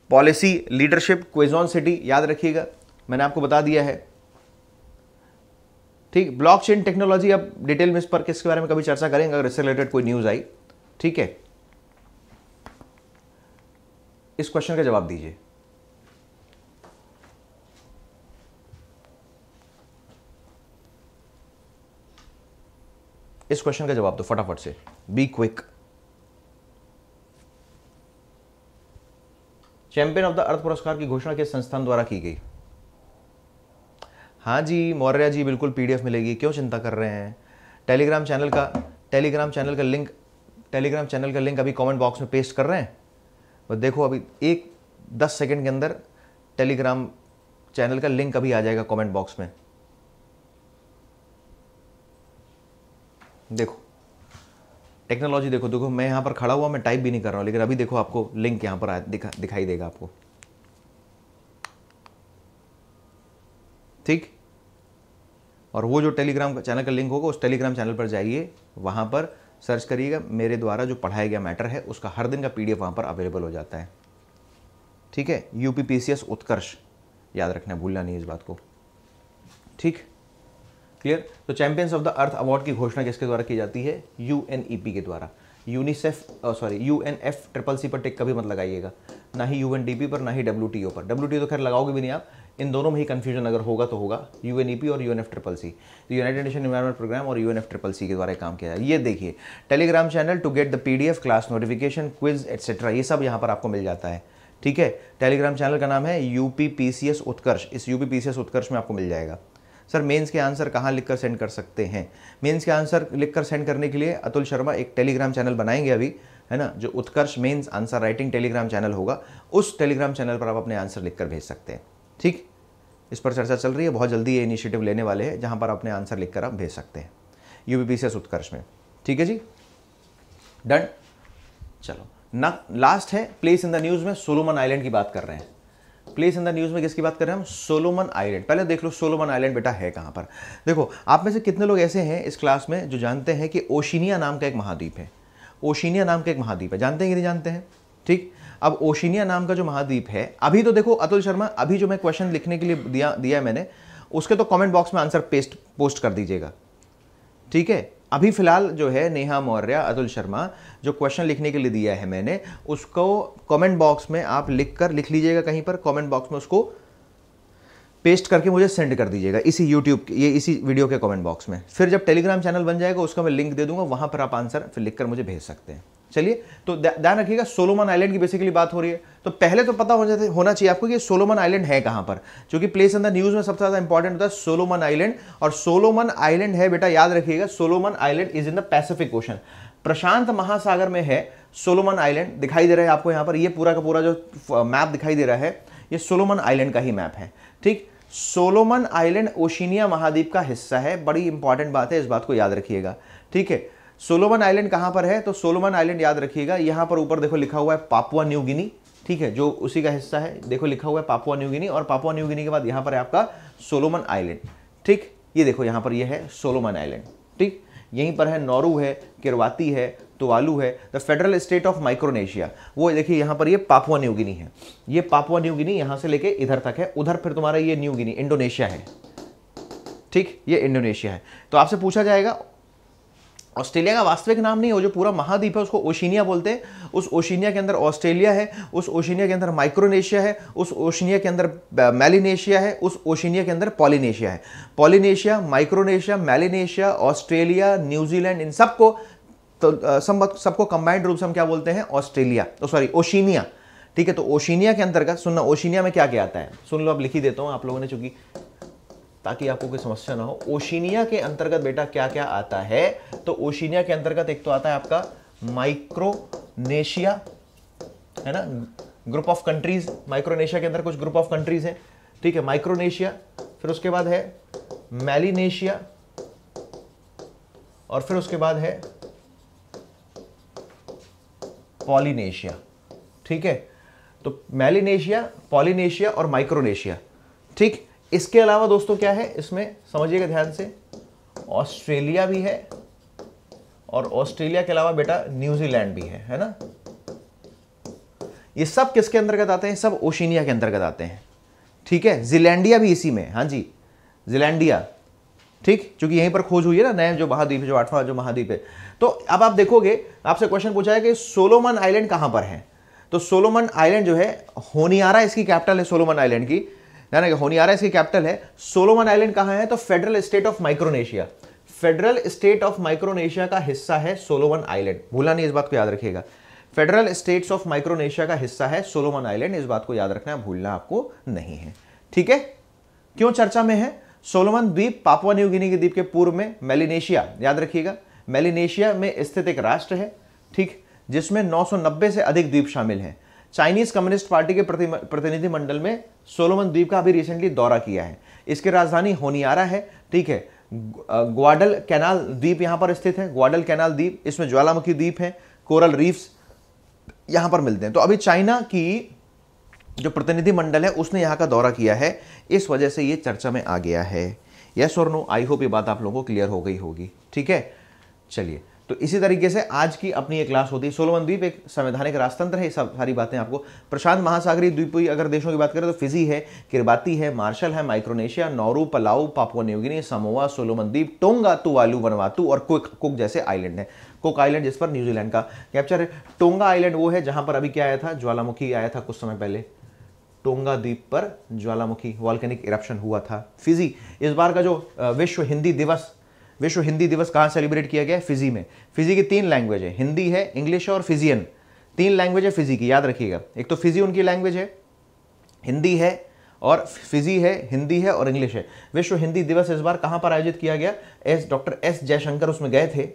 पॉलिसी लीडरशिप क्वेजॉन सिटी याद रखिएगा मैंने आपको बता दिया है ठीक ब्लॉकचेन टेक्नोलॉजी अब डिटेल में इस पर किसके बारे में कभी चर्चा करेंगे अगर इससे रिलेटेड कोई न्यूज़ आई ठीक है इस क्वेश्चन का जवाब दीजिए इस क्वेश्चन का जवाब दो फटाफट से be quick champion of the earth पुरस्कार की घोषणा किस संस्थान द्वारा की गई हाँ जी मौर्य जी बिल्कुल पीडीएफ मिलेगी क्यों चिंता कर रहे हैं टेलीग्राम चैनल का टेलीग्राम चैनल का लिंक टेलीग्राम चैनल का लिंक अभी कमेंट बॉक्स में पेस्ट कर रहे हैं और देखो अभी एक दस सेकंड के अंदर टेलीग्राम चैनल का लिंक अभी आ जाएगा कमेंट बॉक्स में देखो टेक्नोलॉजी देखो देखो मैं यहाँ पर खड़ा हुआ मैं टाइप भी नहीं कर रहा हूँ लेकिन अभी देखो आपको लिंक यहाँ पर दिखा दिखाई देगा आपको ठीक और वो जो टेलीग्राम चैनल का लिंक होगा उस टेलीग्राम चैनल पर जाइए वहाँ पर सर्च करिएगा मेरे द्वारा जो पढ़ाया गया मैटर है उसका हर दिन का पी डी वहाँ पर अवेलेबल हो जाता है ठीक है यू पी उत्कर्ष याद रखना भूलना नहीं इस बात को ठीक क्लियर तो champions of the earth award की घोषणा किसके द्वारा की जाती है यू एन e के द्वारा UNICEF sorry U N F triple C पर टिक कभी मत लगाइएगा ना ही यू एन डी पी पर ना ही डब्ल्यू टी ओ पर डब्ल्यू टी तो खैर लगाओगे भी नहीं आप इन दोनों में ही कन्फ्यूजन अगर होगा तो होगा यू एन और U N F triple C तो यूनाइटेड नेशन इन्वायरमेंट प्रोग्राम और U N F triple C के द्वारा काम किया जाए ये देखिए telegram channel to get the P D F class notification quiz etcetera ये सब यहाँ पर आपको मिल जाता है ठीक है टेलीग्राम चैनल का नाम है U P P C S Utkarsh इस U P P C S Utkarsh में आपको मिल जाएगा सर मेंस के आंसर कहाँ लिखकर सेंड कर सकते हैं मेंस के आंसर लिखकर सेंड करने के लिए अतुल शर्मा एक टेलीग्राम चैनल बनाएंगे अभी है ना जो Utkarsh mains answer writing telegram channel होगा उस टेलीग्राम चैनल पर आप अपने आंसर लिखकर भेज सकते हैं ठीक इस पर चर्चा चल रही है बहुत जल्दी ये इनिशिएटिव लेने वाले हैं जहां पर अपने आंसर लिखकर आप भेज सकते हैं यूबीपीसी उत्कर्ष में ठीक है जी डन चलो ना लास्ट है प्लेस इन द न्यूज़ में सोलोमन आइलैंड की बात कर रहे हैं प्लेस इन द न्यूज़ में किसकी बात कर रहे हैं हम सोलोमन आइलैंड पहले देख लो सोलोमन आइलैंड बेटा है कहां पर देखो आप में से कितने लोग ऐसे हैं इस क्लास में जो जानते हैं कि ओशिनिया नाम का एक महाद्वीप है ओशिनिया नाम का एक महाद्वीप है जानते हैं कि नहीं जानते हैं ठीक अब ओशिनिया नाम का जो महाद्वीप है अभी तो देखो अतुल शर्मा अभी जो मैं क्वेश्चन लिखने के लिए दिया दिया मैंने उसके तो कमेंट बॉक्स में आंसर पेस्ट पोस्ट कर दीजिएगा ठीक है अभी फिलहाल जो है नेहा मौर्य अतुल शर्मा जो क्वेश्चन लिखने के लिए दिया है मैंने उसको कमेंट बॉक्स में आप लिख कर लिख लीजिएगा कहीं पर कमेंट बॉक्स में उसको पेस्ट करके मुझे सेंड कर दीजिएगा इसी यूट्यूब ये इसी वीडियो के कमेंट बॉक्स में फिर जब टेलीग्राम चैनल बन जाएगा उसका मैं लिंक दे दूंगा वहाँ पर आप आंसर फिर लिख कर मुझे भेज सकते हैं चलिए तो ध्यान रखिएगा सोलोमन आइलैंड की बेसिकली बात हो रही है तो पहले तो पता हो जाते होना चाहिए आपको कि सोलोमन आइलैंड है कहां पर क्योंकि प्लेस इन द न्यूज़ में सबसे ज़्यादा इंपॉर्टेंट होता है सोलोमन आइलैंड और सोलोमन आइलैंड है बेटा याद रखिएगा Solomon island is in the Pacific Ocean प्रशांत महासागर में है सोलोमन आइलैंड दिखाई दे रहा है आपको यहां पर यह पूरा का पूरा जो मैप दिखाई दे रहा है ये सोलोमन आइलैंड का ही मैप है ठीक सोलोमन आइलैंड ओशिनिया महाद्वीप का हिस्सा है बड़ी इंपॉर्टेंट बात है इस बात को याद रखिएगा ठीक है सोलोमन आइलैंड कहां पर है तो सोलोमन आइलैंड याद रखिएगा यहां पर ऊपर देखो लिखा हुआ है पापुआ न्यू गिनी ठीक है जो उसी का हिस्सा है देखो लिखा हुआ है पापुआ न्यू गिनी और पापुआ न्यू गिनी के बाद यहां पर है आपका सोलोमन आइलैंड ठीक ये देखो यहां पर यह है सोलोमन आइलैंड ठीक यहीं पर है नौरू है किरवाती है तुवालू है the Federal State of Micronesia वो देखिए यहां पर ये यह पापुआ न्यू गिनी है ये पापुआ न्यू गिनी यहां से लेके इधर तक है उधर फिर तुम्हारा ये न्यू गिनी इंडोनेशिया है ठीक ये इंडोनेशिया है तो आपसे पूछा जाएगा ऑस्ट्रेलिया का वास्तविक नाम नहीं है जो पूरा महाद्वीप है उसको ओशिनिया बोलते हैं उस ओशिनिया के अंदर ऑस्ट्रेलिया है उस ओशिनिया के अंदर माइक्रोनेशिया है उस ओशिनिया के अंदर मेलिनेशिया है उस ओशिनिया के अंदर पॉलिनेशिया है Polynesia Micronesia Melanesia Australia New Zealand इन सबको तो सब सबको कंबाइंड रूप से हम क्या बोलते हैं ऑस्ट्रेलिया तो सॉरी ओशिनिया ठीक है तो ओशिनिया के अंतर्गत सुनना ओशिनिया में क्या क्या आता है सुन लो अब लिख ही देता हूँ आप लोगों ने चूंकि ताकि आपको कोई समस्या ना हो ओशिनिया के अंतर्गत बेटा क्या क्या आता है तो ओशिनिया के अंतर्गत एक तो आता है आपका माइक्रोनेशिया है ना ग्रुप ऑफ कंट्रीज माइक्रोनेशिया के अंदर कुछ ग्रुप ऑफ कंट्रीज हैं ठीक है माइक्रोनेशिया फिर उसके बाद है मैलिनेशिया और फिर उसके बाद है पॉलिनेशिया ठीक है तो मैलिनेशिया पॉलिनेशिया और माइक्रोनेशिया ठीक इसके अलावा दोस्तों क्या है इसमें समझिएगा ध्यान से ऑस्ट्रेलिया भी है और ऑस्ट्रेलिया के अलावा बेटा न्यूजीलैंड भी है है ना ये सब किसके अंतर्गत आते हैं सब ओशिनिया के अंतर्गत आते हैं ठीक है जिलैंडिया भी इसी में हाँ जी जिलैंडिया ठीक क्योंकि यहीं पर खोज हुई है ना नए जो महाद्वीप जो आठवां जो महाद्वीप है तो अब आप देखोगे आपसे क्वेश्चन पूछा है कि सोलोमन आइलैंड कहां पर है तो सोलोमन आइलैंड जो है होनियारा इसकी कैपिटल है सोलोमन आइलैंड की ध्यान रखिए होनियारा इसकी कैपिटल है सोलोमन आइलैंड कहाँ है तो Federal State of Micronesia Federal State of Micronesia का हिस्सा है सोलोमन आइलैंड भूला नहीं इस बात को याद रखिएगा फेडरल स्टेट्स ऑफ माइक्रोनेशिया का हिस्सा है सोलोमन आइलैंड इस बात को याद रखना है भूलना आपको नहीं है ठीक है क्यों चर्चा में है सोलोमन द्वीप पापुआ न्यू गिनी के द्वीप के पूर्व में मेलिनेशिया याद रखिएगा मेलिनेशिया में स्थित एक राष्ट्र है ठीक जिसमें 990 से अधिक द्वीप शामिल हैं चाइनीज कम्युनिस्ट पार्टी के प्रतिनिधिमंडल में सोलोमन द्वीप का अभी रिसेंटली दौरा किया है इसकी राजधानी होनियारा है ठीक है ग्वाडल कैनाल द्वीप यहां पर स्थित है ग्वाडल कैनाल द्वीप इसमें ज्वालामुखी द्वीप है कोरल रीफ्स यहां पर मिलते हैं तो अभी चाइना की जो प्रतिनिधिमंडल है उसने यहां का दौरा किया है इस वजह से यह चर्चा में आ गया है यस और नो आई होप ये बात आप लोगों को क्लियर हो गई होगी ठीक है चलिए तो इसी तरीके से आज की अपनी एक क्लास होती है सोलोमन द्वीप एक संवैधानिक राजतंत्र है सब सारी बातें आपको प्रशांत महासागरी द्वीपीय अगर देशों की बात करें तो फिजी है किरबाती है मार्शल है Micronesia Nauru Palau Papua New Guinea Samoa Solomon द्वीप टोंगा तुवालू वनवातू और कुक कुक जैसे आइलैंड है कुक आइलैंड जिस पर न्यूजीलैंड का कैप्चर है टोंगा आइलैंड वो है जहाँ पर अभी क्या आया था ज्वालामुखी आया था कुछ समय पहले टोंगा द्वीप पर ज्वालामुखी वॉल्केनिक इरप्शन हुआ था फिजी इस बार का जो विश्व हिंदी दिवस विश्व हिंदी दिवस कहाँ सेलिब्रेट किया गया फिजी में फिजी की तीन लैंग्वेज है हिंदी है इंग्लिश और फिजियन तीन लैंग्वेज है फिजी की याद रखिएगा एक तो फिजी उनकी लैंग्वेज है हिंदी है और फिजी है हिंदी है और इंग्लिश है विश्व हिंदी दिवस इस बार कहाँ पर आयोजित किया गया एस डॉक्टर एस जयशंकर उसमें गए थे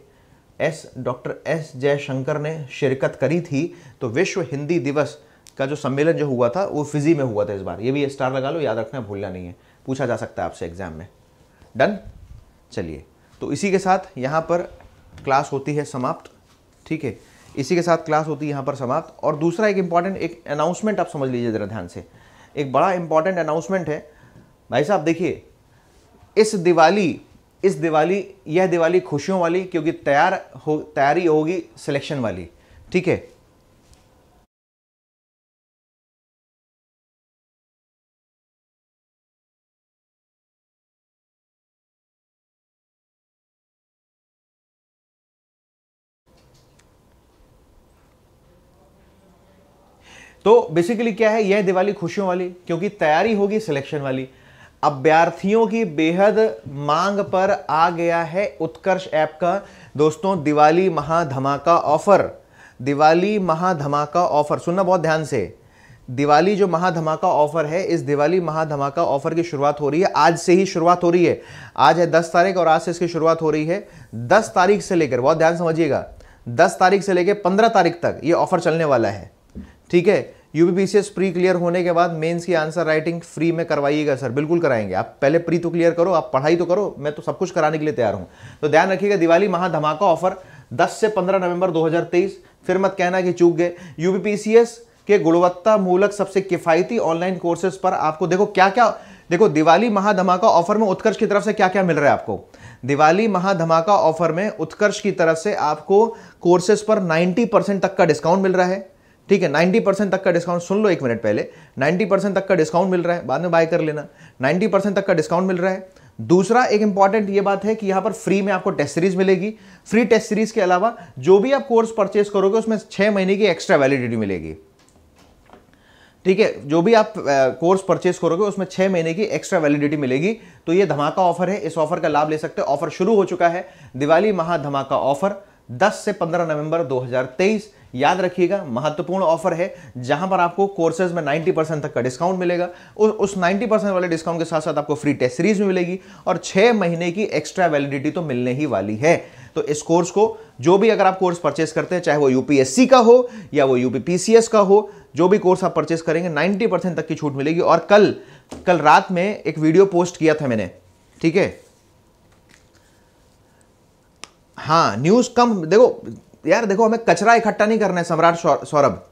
एस डॉक्टर एस जयशंकर ने शिरकत करी थी तो विश्व हिंदी दिवस का जो सम्मेलन जो हुआ था वो फिजी में हुआ था इस बार ये भी स्टार लगा लो याद रखना भूलना नहीं है पूछा जा सकता है आपसे एग्जाम में डन चलिए तो इसी के साथ यहाँ पर क्लास होती है समाप्त ठीक है इसी के साथ क्लास होती है यहाँ पर समाप्त और दूसरा एक इम्पॉर्टेंट एक अनाउंसमेंट आप समझ लीजिए ज़रा ध्यान से एक बड़ा इम्पॉर्टेंट अनाउंसमेंट है भाई साहब देखिए इस दिवाली इस दिवाली यह दिवाली खुशियों वाली क्योंकि तैयार हो तैयारी होगी सिलेक्शन वाली ठीक है तो बेसिकली क्या है यह दिवाली खुशियों वाली क्योंकि तैयारी होगी सिलेक्शन वाली अभ्यर्थियों की बेहद मांग पर आ गया है उत्कर्ष ऐप का दोस्तों दिवाली महाधमाका ऑफर दिवाली महाधमाका ऑफर सुनना बहुत ध्यान से दिवाली जो महाधमाका ऑफर है इस दिवाली महाधमाका ऑफर की शुरुआत हो रही है आज से ही शुरुआत हो रही है आज है दस तारीख और आज से इसकी शुरुआत हो रही है दस तारीख से लेकर बहुत ध्यान समझिएगा दस तारीख से लेकर पंद्रह तारीख तक ये ऑफर चलने वाला है ठीक है यूपीपीसीएस प्री क्लियर होने के बाद मेंस की आंसर राइटिंग फ्री में करवाइएगा सर बिल्कुल कराएंगे आप पहले प्री तो क्लियर करो आप पढ़ाई तो करो मैं तो सब कुछ कराने के लिए तैयार हूँ तो ध्यान रखिएगा दिवाली महाधमाका ऑफर 10 से 15 नवंबर 2023 फिर मत कहना कि चूक गए यूपीपीसीएस के गुणवत्ता मूलक सबसे किफायती ऑनलाइन कोर्सेज पर आपको देखो क्या क्या देखो दिवाली महाधमाका ऑफर में उत्कर्ष की तरफ से क्या क्या मिल रहा है आपको दिवाली महाधमाका ऑफर में उत्कर्ष की तरफ से आपको कोर्सेज पर 90 परसेंट तक का डिस्काउंट मिल रहा है ठीक है 90 परसेंट तक का डिस्काउंट सुन लो एक मिनट पहले 90 परसेंट तक का डिस्काउंट मिल रहा है बाद में बाय कर लेना 90 परसेंट तक का डिस्काउंट मिल रहा है दूसरा एक इंपॉर्टेंट ये बात है कि यहाँ पर फ्री में आपको टेस्ट सीरीज मिलेगी फ्री टेस्ट सीरीज के अलावा जो भी आप कोर्स परचेज करोगे उसमें छः महीने की एक्स्ट्रा वैलिडिटी मिलेगी ठीक है जो भी आप कोर्स परचेज करोगे उसमें छः महीने की एक्स्ट्रा वैलिडिटी मिलेगी तो ये धमाका ऑफर है इस ऑफर का लाभ ले सकते हैं ऑफर शुरू हो चुका है दिवाली महा धमाका ऑफर 10 से 15 नवंबर 2023 याद रखिएगा महत्वपूर्ण ऑफर है जहां पर आपको कोर्सेज में 90 परसेंट तक का डिस्काउंट मिलेगा उ, उस 90 परसेंट वाले डिस्काउंट के साथ साथ आपको फ्री टेस्ट सीरीज भी मिलेगी और छह महीने की एक्स्ट्रा वैलिडिटी तो मिलने ही वाली है तो इस कोर्स को जो भी अगर आप कोर्स परचेस करते हैं चाहे वो यूपीएससी का हो या वो यूपीपीसीएस का हो जो भी कोर्स आप परचेस करेंगे 90 परसेंट तक की छूट मिलेगी और कल कल रात में एक वीडियो पोस्ट किया था मैंने ठीक है हाँ न्यूज़ कम देखो यार देखो हमें कचरा इकट्ठा नहीं करना है सम्राट सौरभ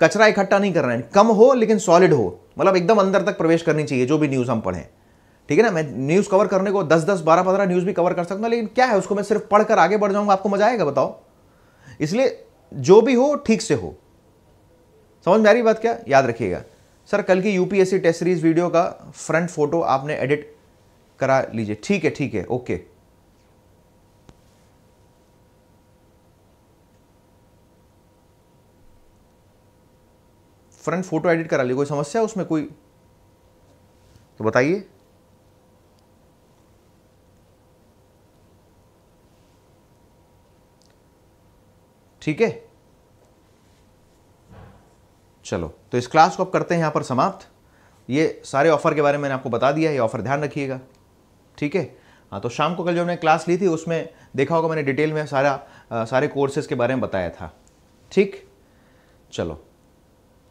कचरा इकट्ठा नहीं करना है कम हो लेकिन सॉलिड हो मतलब एकदम अंदर तक प्रवेश करनी चाहिए जो भी न्यूज़ हम पढ़ें ठीक है ना मैं न्यूज़ कवर करने को दस दस बारह पंद्रह न्यूज़ भी कवर कर सकता हूँ लेकिन क्या है उसको मैं सिर्फ पढ़कर आगे बढ़ जाऊँगा आपको मजा आएगा बताओ इसलिए जो भी हो ठीक से हो समझ में आ रही बात क्या याद रखिएगा सर कल की यूपीएससी टेस्ट सीरीज वीडियो का फ्रंट फोटो आपने एडिट करा लीजिए ठीक है ठीक है ओके फ्रंट फोटो एडिट करा ली कोई समस्या उसमें कोई तो बताइए ठीक है चलो तो इस क्लास को अब करते हैं यहां पर समाप्त ये सारे ऑफर के बारे में मैंने आपको बता दिया ये ऑफर ध्यान रखिएगा ठीक है हाँ तो शाम को कल जो हमने क्लास ली थी उसमें देखा होगा मैंने डिटेल में सारा आ, सारे कोर्सेज के बारे में बताया था ठीक चलो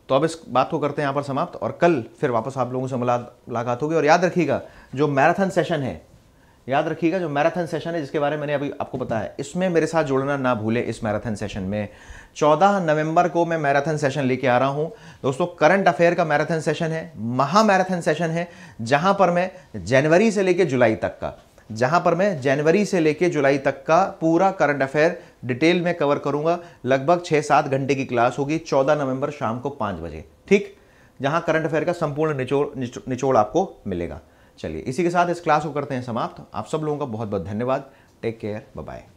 तो अब इस बात को करते हैं यहाँ पर समाप्त और कल फिर वापस आप लोगों से मुलाकात होगी और याद रखिएगा जो मैराथन सेशन है याद रखिएगा जो मैराथन सेशन है जिसके बारे में मैंने अभी आपको बताया है इसमें मेरे साथ जुड़ना ना भूले इस मैराथन सेशन में 14 नवंबर को मैं मैराथन सेशन लेके आ रहा हूं दोस्तों करंट अफेयर का मैराथन सेशन है महा मैराथन सेशन है जहां पर मैं जनवरी से लेके जुलाई तक का जहां पर मैं जनवरी से लेके जुलाई तक का पूरा करंट अफेयर डिटेल में कवर करूंगा लगभग छः सात घंटे की क्लास होगी चौदह नवंबर शाम को पाँच बजे ठीक जहां करंट अफेयर का संपूर्ण निचोड़ निचोड़ आपको मिलेगा चलिए इसी के साथ इस क्लास को करते हैं समाप्त आप सब लोगों का बहुत बहुत धन्यवाद टेक केयर बाय